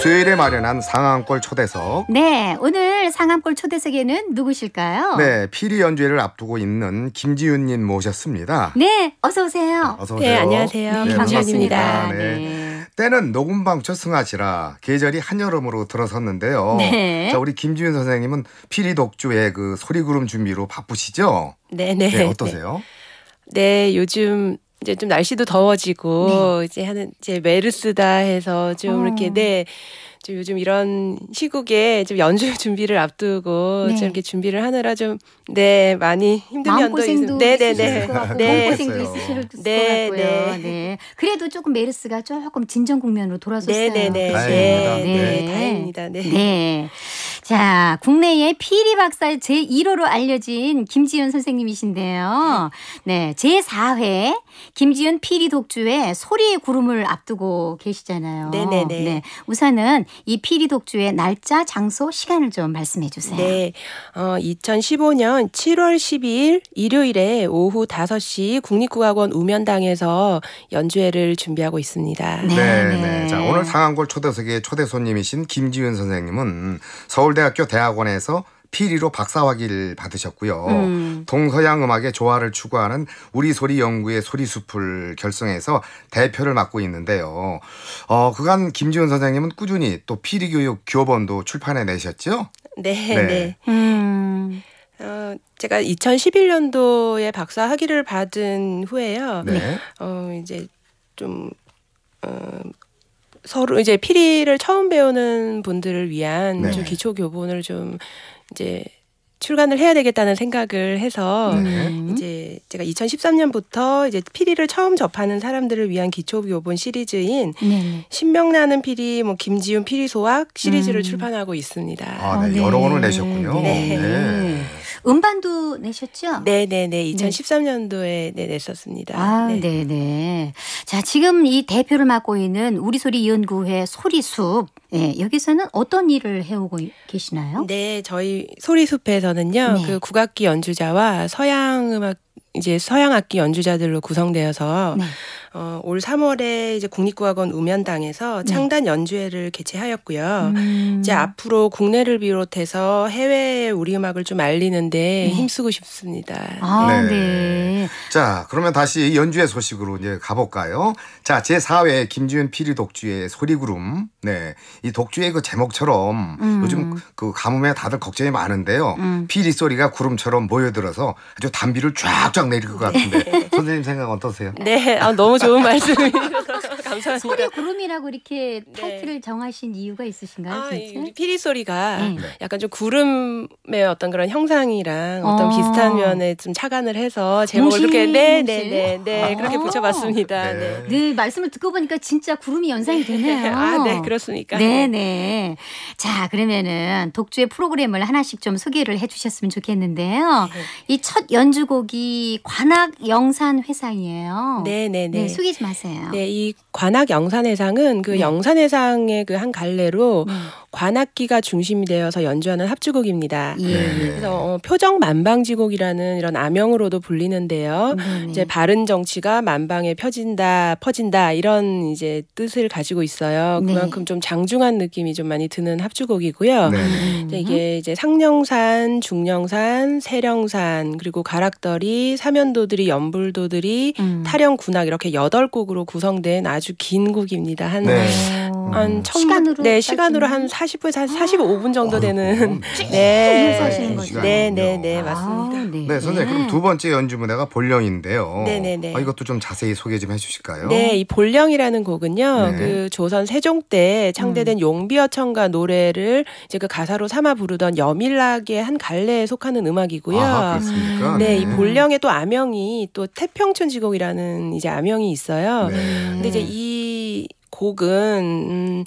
수요일에 마련한 상암골 초대석. 네, 오늘 상암골 초대석에는 누구실까요? 네, 피리 연주회를 앞두고 있는 김지윤님 모셨습니다. 네, 어서 오세요. 네, 어서 오세요. 네, 안녕하세요. 네, 반갑입니다 네. 네. 때는 녹음방초 승하시라 계절이 한여름으로 들어섰는데요. 네. 자, 우리 김지윤 선생님은 피리 독주의 그 소리구름 준비로 바쁘시죠? 네네. 네. 네, 어떠세요? 네, 요즘 이제 좀 날씨도 더워지고 네. 이제 하는 이제 메르스다 해서 좀 어. 이렇게 네좀 요즘 이런 시국에 좀 연주 [laughs] 준비를 앞두고 네. 이렇게 준비를 하느라 좀 네 많이 힘든 면도 있습니다. 네네네. 고생도 있으실 것 네, 네. 같고요. 네. 네. 그래도 조금 메르스가 조금 진정 국면으로 돌아섰어요. 네네네. 네, 다행입니다. 네. 네. 다행입니다. 네. 네. 자, 국내에 피리 박사의 제1호로 알려진 김지윤 선생님이신데요. 네, 제4회 김지윤 피리 독주의 소리의 구름을 앞두고 계시잖아요. 네네네. 네. 우선은 이 피리 독주의 날짜, 장소, 시간을 좀 말씀해 주세요. 네. 어, 2015년 7월 12일 일요일에 오후 5시 국립국악원 우면당에서 연주회를 준비하고 있습니다. 네. 네, 네. 네. 자, 오늘 상한골 초대석의 초대 손님이신 김지윤 선생님은 서울대학교 대학원에서 피리로 박사학위를 받으셨고요. 음. 동서양 음악의 조화를 추구하는 우리 소리 연구의 소리숲을 결성해서 대표를 맡고 있는데요. 어, 그간 김지훈 선생님은 꾸준히 또 피리 교육 교본도 출판해 내셨죠? 네, 네. 네. 음. 어, 제가 2011년도에 박사 학위를 받은 후에요. 네. 어, 이제 좀 어, 서로 이제 피리를 처음 배우는 분들을 위한 네. 좀 기초 교본을 좀 이제 출간을 해야 되겠다는 생각을 해서 네. 이제 제가 2013년부터 이제 피리를 처음 접하는 사람들을 위한 기초 교본 시리즈인 네, 네. 신명나는 피리, 뭐 김지훈 피리 소학 시리즈를 음. 출판하고 있습니다. 아, 네. 어, 네. 여러 권을 내셨군요. 네. 네. 음반도 내셨죠? 네네네. 2013년도에 네, 냈었습니다. 아, 네. 네 자, 지금 이 대표를 맡고 있는 우리 소리 연구회 소리숲. 예, 여기서는 어떤 일을 해오고 계시나요? 네, 저희 소리숲에서 공에서는요 네. 그 국악기 연주자와 서양 음악 이제 서양 악기 연주자들로 구성되어서 네. 어, 올 3월에 이제 국립국악원 우면당에서 네. 창단 연주회를 개최하였고요. 음. 이제 앞으로 국내를 비롯해서 해외에 우리 음악을 좀 알리는데 네. 힘쓰고 싶습니다. 아, 네. 네. 자, 그러면 다시 연주회 소식으로 이제 가볼까요? 자, 제 4회 김지윤 피리 독주의 소리구름. 네, 이 독주의 그 제목처럼 음. 요즘 그 가뭄에 다들 걱정이 많은데요. 음. 피리 소리가 구름처럼 모여들어서 아주 담비를 쫙 쫙쫙 내릴 것 같은데 [laughs] 선생님 생각 어떠세요? 네, 아, 너무 좋은 말씀이에요. 감사합니다. 소리 구름이라고 이렇게 네. 타이틀을 정하신 이유가 있으신가요? 아, 우리 피리 소리가 네. 네. 약간 좀 구름의 어떤 그런 형상이랑 어. 떤 아. 비슷한 면에 좀 차관을 해서 제목을 그렇게 네네네 네, 네, 네, 아. 그렇게 붙여봤습니다. 네. 네. 말씀을 듣고 보니까 진짜 구름이 연상이 되네요. [laughs] 아, 네 그렇습니까? 네네. 자 그러면은 독주의 프로그램을 하나씩 좀 소개를 해주셨으면 좋겠는데요. 이 첫 연주곡이 관악 영산 회상이에요. 네네네. 소개 좀 하세요. 네, 이 관... 관악 영산회상은 그 네. 영산회상의 그 한 갈래로 네. 관악기가 중심이 되어서 연주하는 합주곡입니다. 예. 예. 네. 그래서 어, 표정 만방지곡이라는 이런 암명으로도 불리는데요. 음. 네. 이제 바른 정치가 만방에 펴진다, 퍼진다 이런 이제 뜻을 가지고 있어요. 네. 그만큼 네. 좀 장중한 느낌이 좀 많이 드는 합주곡이고요. 네. 음. 이게 이제 상령산, 중령산, 세령산 그리고 가락더리, 사면도들이, 연불도들이, 음. 타령 군악 이렇게 여덟 곡으로 구성된 아주 긴 곡입니다. 한, 네. 한 음. 천, 시간으로? 네, 시간으로 한4 0분한 45분 정도 아, 되는. 음. [laughs] 네. 네, 네. 네, 네, 네, 맞습니다. 아, 네. 네, 선생님, 그럼 두 번째 연주 문화가 볼령인데요. 네네네. 네, 아, 이것도 좀 자세히 소개 좀 해주실까요? 네, 이 볼령이라는 곡은요, 네. 그 조선 세종 때 창대된 음. 용비어천가 노래를 이제 그 가사로 삼아 부르던 여밀락의 한 갈래에 속하는 음악이고요. 아, 그렇습니까? 네, 네. 이 볼령의 또 암명이 또 태평촌 지곡이라는 이제 암명이 있어요. 네. 근데 이제 이이 곡은 음,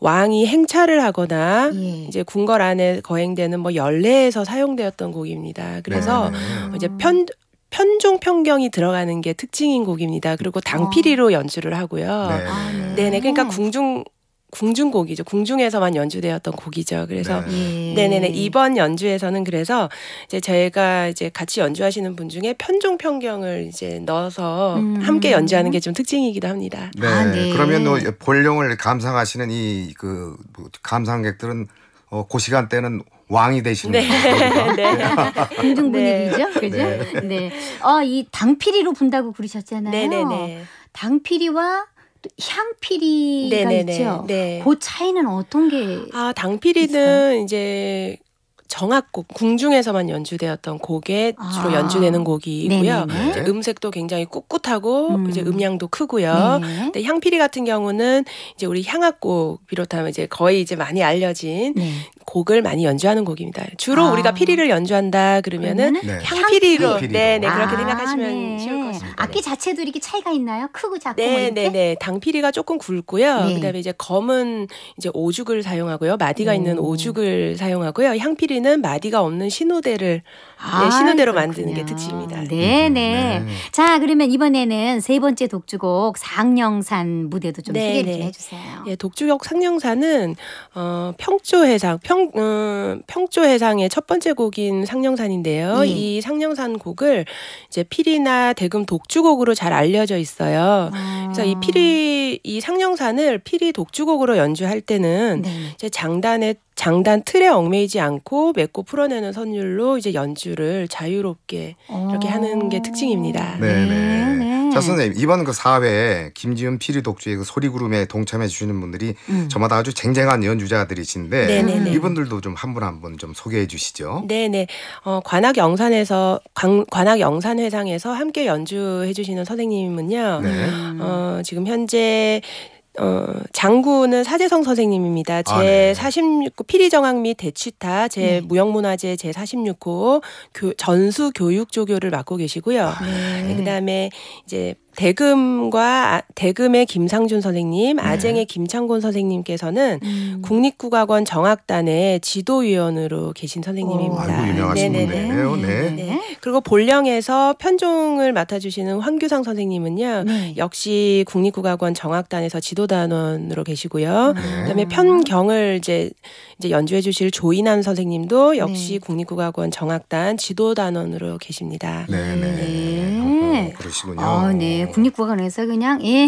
왕이 행차를 하거나 예. 이제 궁궐 안에 거행되는 뭐 연례에서 사용되었던 곡입니다. 그래서 네. 이제 편편중 편경이 들어가는 게 특징인 곡입니다. 그리고 아. 당피리로 어. 연주를 하고요. 네. 아, 네. 네네. 그러니까 궁중 궁중곡이죠. 궁중에서만 연주되었던 곡이죠. 그래서 네. 예. 네네네 이번 연주에서는 그래서 이제 저희가 이제 같이 연주하시는 분 중에 편중 편경을 이제 넣어서 음. 함께 연주하는 게 좀 특징이기도 합니다. 네. 아, 네. 그러면 볼룡을 뭐 감상하시는 이그 뭐 감상객들은 어, 그 시간대는 왕이 되시는 네. [laughs] 네. 궁중 네. 분위기죠. 그죠? 네. 네. 어, 이 당피리로 분다고 그러셨잖아요. 네네네. 당피리와 또 향피리가 네네네. 있죠. 네. 그 차이는 어떤 게? 아 당피리는 있어요? 이제 정악곡 궁중에서만 연주되었던 곡에 아. 주로 연주되는 곡이고요. 이제 네. 음색도 굉장히 꿋꿋하고 음. 이제 음량도 크고요. 네네. 근데 향피리 같은 경우는 이제 우리 향악곡 비롯하면 이제 거의 이제 많이 알려진 네. 곡을 많이 연주하는 곡입니다. 주로 아. 우리가 피리를 연주한다 그러면은 네. 향피리로, 네, 네 아, 그렇게 생각하시면 네. 쉬울 것 같습니다. 악기 아, 자체도 이렇게 차이가 있나요? 크고 작고 네, 뭐 네, 네. 당피리가 조금 굵고요. 네. 그다음에 이제 검은 이제 오죽을 사용하고요. 마디가 오. 있는 오죽을 사용하고요. 향피리는 마디가 없는 신호대를 아, 신호대로 만드는 게 특징입니다. 네네. 음. 네. 음, 네. 자 그러면 이번에는 세 번째 독주곡 상령산 무대도 좀네 소개를 네. 좀 해주세요. 예, 독주곡 상령산은 어, 평조해상 평 음, 평조해상의 첫 번째 곡인 상령산인데요. 네. 이 상령산 곡을 이제 피리나 대금 독주곡으로 잘 알려져 있어요. 아. 그래서 이 피리 이 상령산을 피리 독주곡으로 연주할 때는 네. 네. 이제 장단의 장단 틀에 얽매이지 않고 맺고 풀어내는 선율로 이제 연주를 자유롭게 이렇게 하는 게 어. 특징입니다. 네네. 네. 네, 네. 자 선생님 이번 그 사회 에 김지은 피리 독주의 그 소리구름에 동참해 주시는 분들이 음. 저마다 아주 쟁쟁한 연주자들이신데 네네네. 이분들도 좀 한 분 한 분 좀 소개해 주시죠. 네네. 어, 관악 영산에서 관, 관악 영산 회상에서 함께 연주해 주시는 선생님은요. 네. 어, 지금 현재 어, 장군은 사재성 선생님입니다. 아, 제 아, 네. 46호 피리정학 및 대취타 제 네. 무형문화재 제 46호 교, 전수 교육 조교를 맡고 계시고요. 아, 네. 그다음에 이제 대금과 아, 대금의 김상준 선생님, 네. 아쟁의 김창곤 선생님께서는 음. 국립국악원 정악단의 지도위원으로 계신 선생님입니다. 아이고, 유명하신 분이네요. 네. 네. 그리고 본령에서 편종을 맡아주시는 황규상 선생님은요, 네. 역시 국립국악원 정악단에서 지도단원으로 계시고요. 네. 그다음에 편경을 이제 이제 연주해주실 조인환 선생님도 역시 네. 국립국악원 정악단 지도단원으로 계십니다. 네, 네. 네. 어, 그러시군요. 아, 네. 네. 국립국악원에서 그냥 예,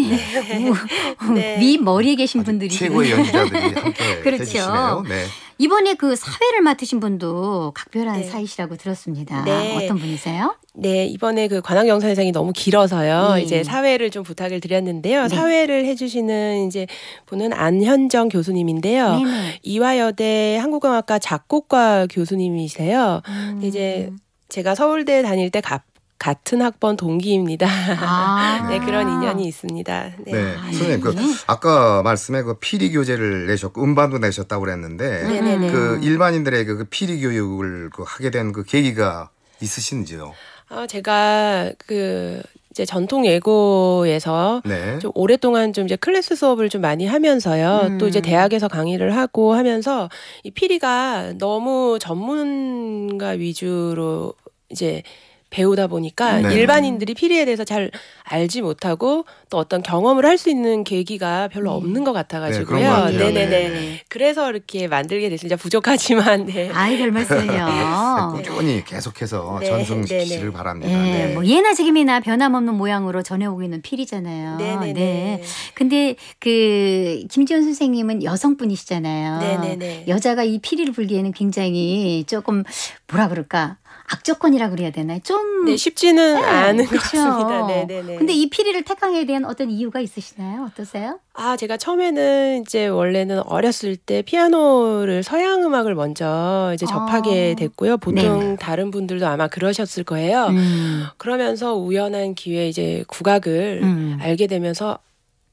네. 위 네. 머리에 계신 분들이 최고의 연주자들이 함께 [laughs] 그렇죠. 해주시네요. 네. 이번에 그 사회를 맡으신 분도 각별한 네. 사이시라고 들었습니다. 네. 어떤 분이세요? 네, 이번에 그 관악영사회장이 너무 길어서요. 네. 이제 사회를 좀 부탁을 드렸는데요. 네. 사회를 해주시는 이제 분은 안현정 교수님인데요. 이화여대 한국음악과 작곡과 교수님이세요. 음. 이제 제가 서울대 다닐 때 갑, 같은 학번 동기입니다. 아~ [laughs] 네, 그런 인연이 있습니다. 네. 네. 아, 선생님, 그 네. 아까 말씀에 그 피리 교재를 내셨고 음반도 내셨다고 그랬는데 네네네. 그 일반인들의 그, 그 피리 교육을 그 하게 된 그 계기가 있으신지요? 아, 제가 그 이제 전통 예고에서 네. 좀 오랫동안 좀 이제 클래스 수업을 좀 많이 하면서요. 음. 또 이제 음. 대학에서 강의를 하고 하면서 이 피리가 너무 전문가 위주로 이제 배우다 보니까 네. 일반인들이 피리에 대해서 잘 알지 못하고 또 어떤 경험을 할 수 있는 계기가 별로 네. 없는 것 같아가지고요. 네, 네네 네. 그래서 이렇게 만들게 됐습니다. 부족하지만 네. 아이별 말씀이요. [laughs] 네, 꾸준히 계속해서 네, 전승시키기를 바랍니다. 예, 네. 뭐 예나 지금이나 변함없는 모양으로 전해오고 있는 피리잖아요. 네네네. 네. 근데 그 김지현 선생님은 여성분이시잖아요. 네네네. 여자가 이 피리를 불기에는 굉장히 조금 뭐라 그럴까 악조건이라 그래야 되나요? 좀 네, 쉽지는 네, 않은 그쵸? 것 같습니다. 네, 네, 네. 근데 이 피리를 택한에 대한 어떤 이유가 있으시나요? 어떠세요? 아, 제가 처음에는 이제 원래는 어렸을 때 피아노를 서양 음악을 먼저 이제 아. 접하게 아, 됐고요. 보통 네 다른 분들도 아마 그러셨을 거예요. 음. 그러면서 우연한 기회에 이제 국악을 음. 알게 되면서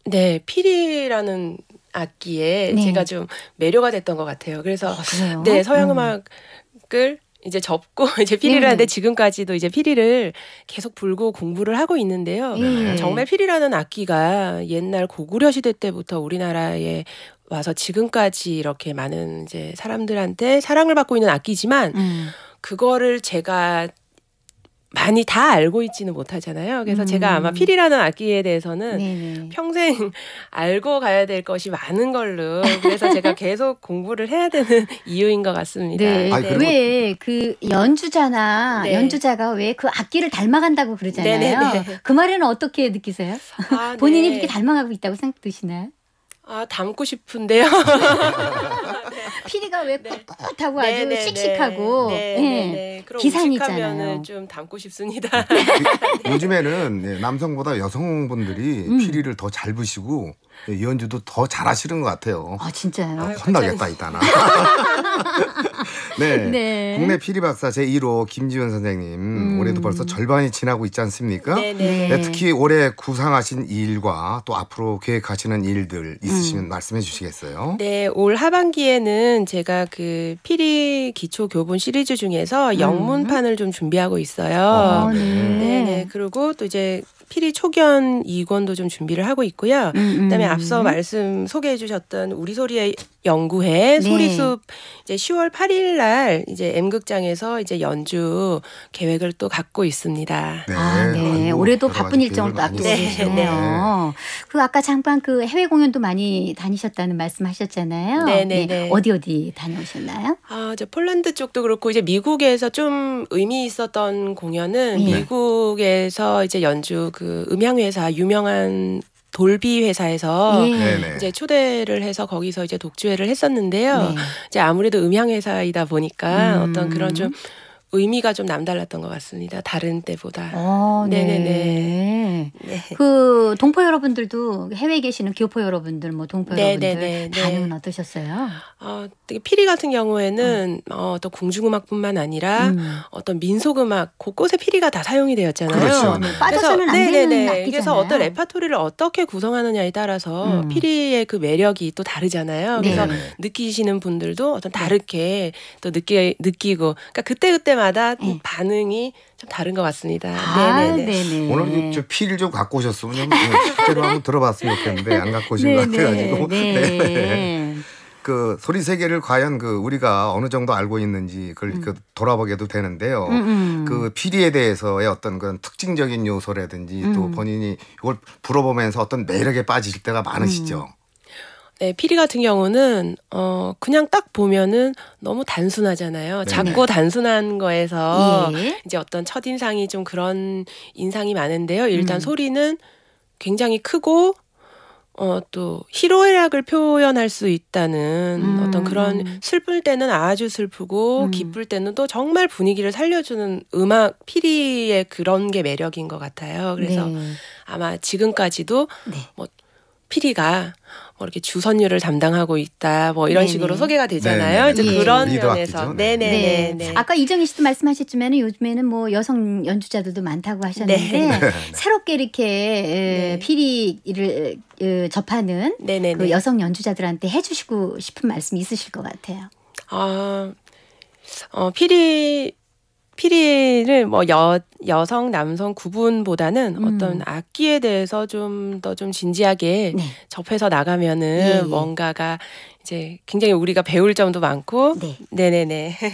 네, 피리라는 악기에 네. 제가 좀 매료가 됐던 것 같아요. 그래서 아, 네, 음. 서양 음악을 이제 접고 [laughs] 이제 피리를 네. 하는데 지금까지도 이제 피리를 계속 불고 공부를 하고 있는데요. 네. 정말 피리라는 악기가 옛날 고구려 시대 때부터 우리나라에 와서 지금까지 이렇게 많은 이제 사람들한테 사랑을 받고 있는 악기지만 음. 그거를 제가 많이 다 알고 있지는 못하잖아요. 그래서 음. 제가 아마 필이라는 악기에 대해서는 네네. 네. 평생 [laughs] 알고 가야 될 것이 많은 걸로 그래서 제가 [laughs] 계속 공부를 해야 되는 [laughs] 이유인 것 같습니다. 네. 네. 왜 그 연주자나 네. 연주자가 왜 그 악기를 닮아간다고 그러잖아요. 네네네. 네, 네. 그 말에는 어떻게 느끼세요? 아, 본인이 그렇게 닮아가고 있다고 생각 드시나요? 아 닮고 싶은데요. 피리가 왜 네. 뻣하고 아주 네네 씩씩하고 예. 네. 기상이잖아요. 좀 닮고 싶습니다. 요즘에는 네, 남성보다 여성분들이 음. 피리를 더 잘 부시고 연주도 네, 더 잘하시는 것 같아요. 아 진짜요? 아, 혼나겠다 이따나. [laughs] 네. [laughs] 네. 국내 피리 박사 제 1호 김지현 선생님 음. 올해도 벌써 절반이 지나고 있지 않습니까? 네, 네, 네. 특히 올해 구상하신 일과 또 앞으로 계획하시는 일들 있으시면 음. 말씀해 주시겠어요? 네, 올 하반기에는 제가 그 피리 기초 교본 시리즈 중에서 음. 영문판을 좀 준비하고 있어요. 아, 네. 네, 네. 그리고 또 이제 필히 초견 2권도 좀 준비를 하고 있고요. 음, 음. 그다음에 앞서 말씀 소개해 주셨던 우리 소리의 연구회 네. 소리숲 이제 10월 8일 날 이제 M극장에서 이제 연주 계획을 또 갖고 있습니다. 네. 아, 네. 올해도 바쁜 일정을 또 앞두고 계시네요. 네. 네. 그 아까 장깐그 해외 공연도 많이 다니셨다는 말씀하셨잖아요. 네, 네, 네. 네. 어디 어디 다녀오셨나요? 아, 저 폴란드 쪽도 그렇고 이제 미국에서 좀 의미 있었던 공연은 네. 미국에서 이제 연주 그 음향회사 유명한 돌비 회사에서 예. 이제 초대를 해서 거기서 이제 독주회를 했었는데요. 네. 이제 아무래도 음향 회사이다 보니까 음. 어떤 그런 좀 의미가 좀 남달랐던 것 같습니다. 다른 때보다. 어, 네. 네네네. 네. 네. 그 동포 여러분들도 해외에 계시는 교포 여러분들, 뭐 동포 네네네. 여러분들 네. 반응은 어떠셨어요? 어, 되게 피리 같은 경우에는 어. 어, 떤 궁중음악뿐만 아니라 음. 어떤 민속음악 곳곳에 피리가 다 사용이 되었잖아요. 그렇죠. 빠져서는 안 네네네. 되는 악기잖아요. 그래서 어떤 레파토리를 어떻게 구성하느냐에 따라서 음. 피리의 그 매력이 또 다르잖아요. 그래서 느끼시는 분들도 어떤 다르게 또 느끼 느끼고, 그러니까 그때 그때 때마다 네. 반응이 좀 다른 것 같습니다. 아, 네, 네, 네. 네네 오늘 저 피를 좀 갖고 오셨으면 좀 실제로 한번 들어봤으면 좋겠는데 안 갖고 오신 것 같아가지고. 네. 그 소리 세계를 과연 그 우리가 어느 정도 알고 있는지 그걸 음. 그 돌아보게도 되는데요. 음음. 음. 그 피리에 대해서의 어떤 그런 특징적인 요소라든지 음. 또 본인이 이걸 불어보면서 어떤 매력에 빠지실 때가 많으시죠. 음. 네, 피리 같은 경우는 어 그냥 딱 보면은 너무 단순하잖아요. 작고 단순한 거에서 예. 이제 어떤 첫 인상이 좀 그런 인상이 많은데요. 일단 음. 소리는 굉장히 크고 어 또 희로애락을 표현할 수 있다는 음. 어떤 그런 슬플 때는 아주 슬프고 음. 기쁠 때는 또 정말 분위기를 살려주는 음악 피리의 그런 게 매력인 것 같아요. 그래서 네. 아마 지금까지도 네. 뭐 피리가 뭐 이렇게 주선율을 담당하고 있다 뭐 이런 네네. 식으로 소개가 되잖아요. 네네. 이제 예. 그런 면에서 네. 네네네. 네. 아까 이정희 씨도 말씀하셨지만 요즘에는 뭐 여성 연주자들도 많다고 하셨는데 네. [laughs] 새롭게 이렇게 예, 피리를 예, 접하는 그 여성 연주자들한테 해주시고 싶은 말씀 있으실 것 같아요. 아, 어, 피리 피리를 뭐 여, 여성 남성 구분보다는 음. 어떤 악기에 대해서 좀 더좀 좀 진지하게 네. 접해서 나가면은 예, 예. 뭔가가 이제 굉장히 우리가 배울 점도 많고 네. 네네네. [laughs] [laughs] 네.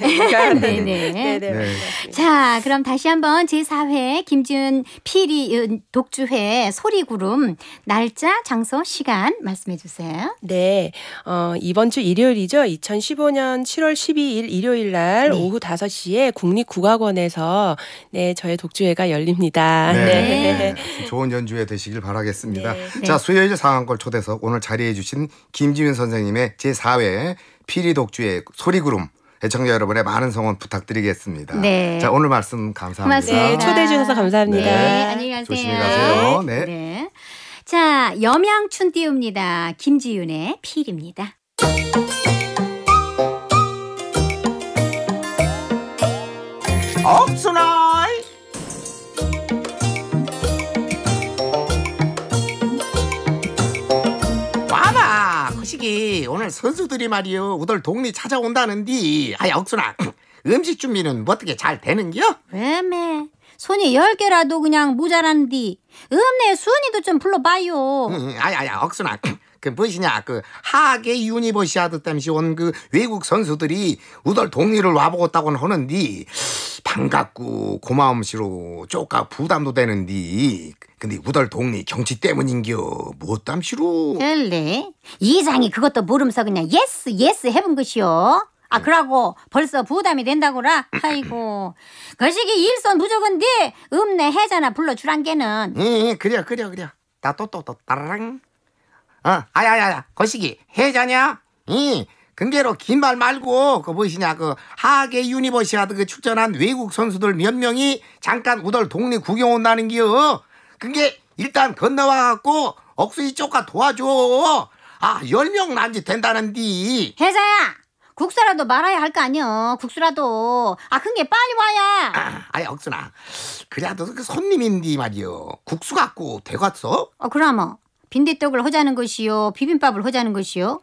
네네. 네네. 네, 네, 자, 그럼 다시 한번 제4회 김지은 피리 어, 독주회 소리구름 날짜, 장소, 시간 말씀해 주세요. 네. 어, 이번 주 일요일이죠. 2015년 7월 12일 일요일 날 네. 오후 5시에 국립국악원에서 네, 저의 독주회가 열립니다. 네. 네. 좋은 연주회 되시길 바라겠습니다. 자, 수요일 상황걸 초대석 오늘 자리해 주신 김지은 선생님의 제4회 피리 독주의 소리구름 애청자 여러분의 많은 성원 부탁드리겠습니다. 네. 자 오늘 말씀 감사합니다. 고맙습니다. 네, 초대해 주셔서 감사합니다. 네, 네 안녕히 가세요. 조심히 가세요. 네. 네. 자 염양춘 띄웁니다. 김지윤의 필입니다. 저기 오늘 선수들이 말이요 우들 동네 찾아온다는디 아야 억순아 [clears throat] 음식 준비는 뭐 어떻게 잘 되는겨? 왜매 손이 열 개라도 그냥 모자란디 읍내 수은이도 좀 불러봐요 아야야 억순아 [clears throat] 그 무엇이냐 그 하계 유니버시아드 땜시 온 그 외국 선수들이 우덜 동리를 와보겠다고는 하는디 반갑고 고마움시로 쪼까 부담도 되는디 근데 우덜 동리 경치 때문인겨 무엇담시로 원래 이장이 그것도 모르면서 그냥 예스 예스 해본 것이요 아 그러고 벌써 부담이 된다고라 아이고 [clears throat] 거시기 일선 부족은디 읍내 해자나 불러주란 게는 예, 그래 그래 그래 나 또 또 또 따라랑 어? 아야야야, 거시기, 해자냐? 이 근게로 긴 말 말고 그 뭐시냐 그 하계 유니버시아드 그 출전한 외국 선수들 몇 명이 잠깐 우덜 동네 구경 온다는 기요. 그게 일단 건너와 갖고 억수이 쪼까 도와줘. 아, 열 명 난지 된다는디. 해자야 국수라도 말아야 할 거 아니여. 국수라도. 아, 큰게 빨리 와야. 아, 아이, 억수나. 그래도 그 손님인디 말이여. 국수 갖고 대갔어 어, 그럼 뭐. 빈대떡을 허자는 것이요 비빔밥을 허자는 것이요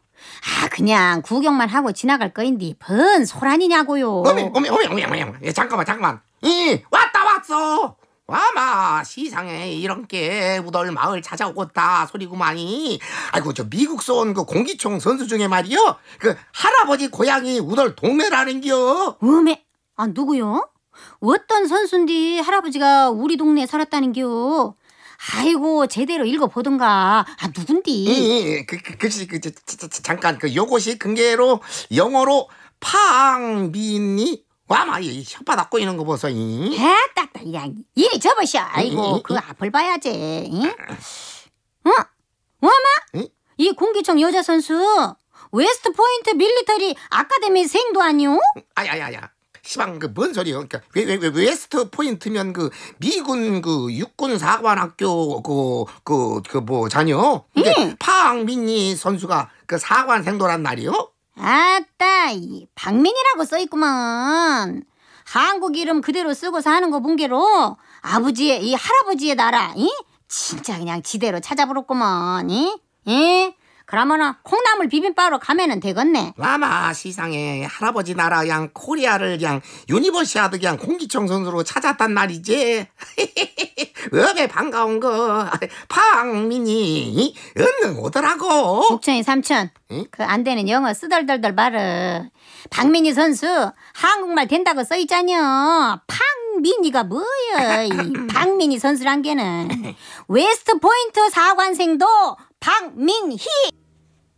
아 그냥 구경만 하고 지나갈 거인디 번 소란이냐고요 어미 어미 어미 어미 어미 예, 잠깐만 잠깐만 이 왔다 왔어 와마 시상에 이런 게 우덜 마을 찾아오겠다 소리구만이 아이고 저 미국서 온 그 공기총 선수 중에 말이요 그 할아버지 고향이 우덜 동네라는겨 음에 아 누구요? 어떤 선수인데 할아버지가 우리 동네에 살았다는겨 아이고 제대로 읽어보던가 아 누군디 예, 예, 글씨 예. 그, 그, 그, 그 잠깐 그 요것이 근계로 영어로 팡비니 와마 이 혓바닥 꼬이는 거 보소 이. 에 딱딱 이 양이 이리 접으셔 아이고 이, 그 이, 앞을 봐야지 응? 아, 아. 어? 와마? 이 공기총 여자 선수 웨스트 포인트 밀리터리 아카데미 생도 아니오? 아야야야 시방 그 뭔 소리요? 그러니까 웨, 웨, 웨스트 포인트면 그 미군 그 육군 사관학교 그 그 그 뭐 자녀. 근데 음. 파항민이 선수가 그 사관 생도란 말이요 아따 이 박민이라고 써 있구만. 한국 이름 그대로 쓰고 사는 거 본게로 아버지의 이 할아버지의 나라. 이 진짜 그냥 지대로 찾아버렸구만. 이? 예? 그러면은 콩나물 비빔밥으로 가면은 되겠네. 아마 시상에 할아버지 나라 양 코리아를 양 유니버시아드 양 공기청 선수로 찾았단 말이지. [laughs] 음에 반가운 거 방민이 은능 오더라고. 국천이 삼촌 그 안 되는 영어 쓰덜덜덜 말을 박민희 선수 한국말 된다고 써 있잖여. 박민희가 뭐여? 이 [laughs] 박민희 선수란 게는 [laughs] 웨스트 포인트 사관생도 박민희.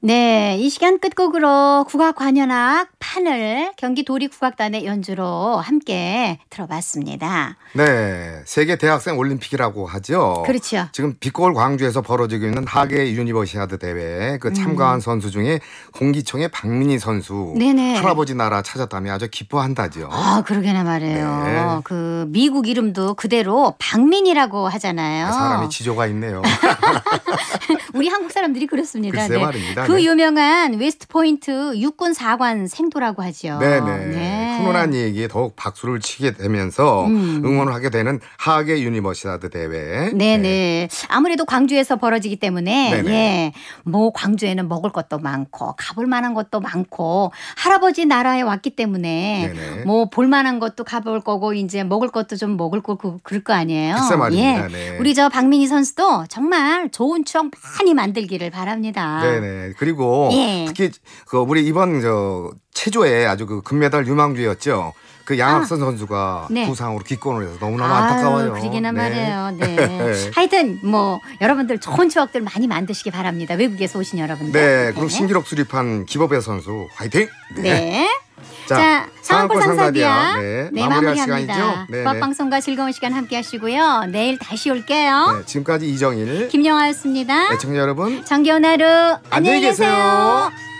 네, 이 시간 끝곡으로 국악관현악 판을 경기 도리국악단의 연주로 함께 들어봤습니다. 네, 세계 대학생 올림픽이라고 하죠. 그렇죠. 지금 빛골 광주에서 벌어지고 있는 하계 유니버시아드 대회 그 음. 참가한 음. 선수 중에 공기청의 박민희 선수 네네. 할아버지 나라 찾았다며 아주 기뻐한다죠. 아, 그러게나 말이에요. 네. 그 미국 이름도 그대로 박민희라고 하잖아요. 아, 사람이 지조가 있네요. [laughs] 우리 한국 사람들이 그렇습니다. 글쎄 네. 말입니다. 그 네. 그 유명한 웨스트포인트 육군 사관 생도라고 하죠. 네네. 네. 네. 네. 훈훈한 얘기에 더욱 박수를 치게 되면서 음. 응원을 하게 되는 하계 유니버시다드 대회. 네네. 네. 아무래도 광주에서 벌어지기 때문에 네네. 예. 뭐 광주에는 먹을 것도 많고 가볼 만한 것도 많고 할아버지 나라에 왔기 때문에 뭐 볼만한 것도 가볼 거고 이제 먹을 것도 좀 먹을 거 그, 그럴 거 아니에요. 글쎄 말입니다. 예. 네. 우리 저 박민희 선수도 정말 좋은 추억 많이 만들기를 바랍니다. 네네. 그리고 예. 특히 그 우리 이번 저 체조에 아주 그 금메달 유망주였죠. 그 양학선 아, 선수가 네. 부상으로 기권을 해서 너무너무 아유, 안타까워요. 아, 그러게나 네. 말이에요. 네. [laughs] 하여튼 뭐 여러분들 좋은 추억들 많이 만드시기 바랍니다. 외국에서 오신 여러분들. 네. 네. 그럼 리 신기록 수립한 기법의 선수 화이팅. 네. 네. [laughs] 자, 자 상황골 상사비야. 네, 네 마무리합니다. 국방송과 네, 즐거운 시간 함께 하시고요. 내일 다시 올게요. 네, 지금까지 이정일, 김영아였습니다. 애청자 여러분, 정겨운 하루 안녕히 계세요. 계세요.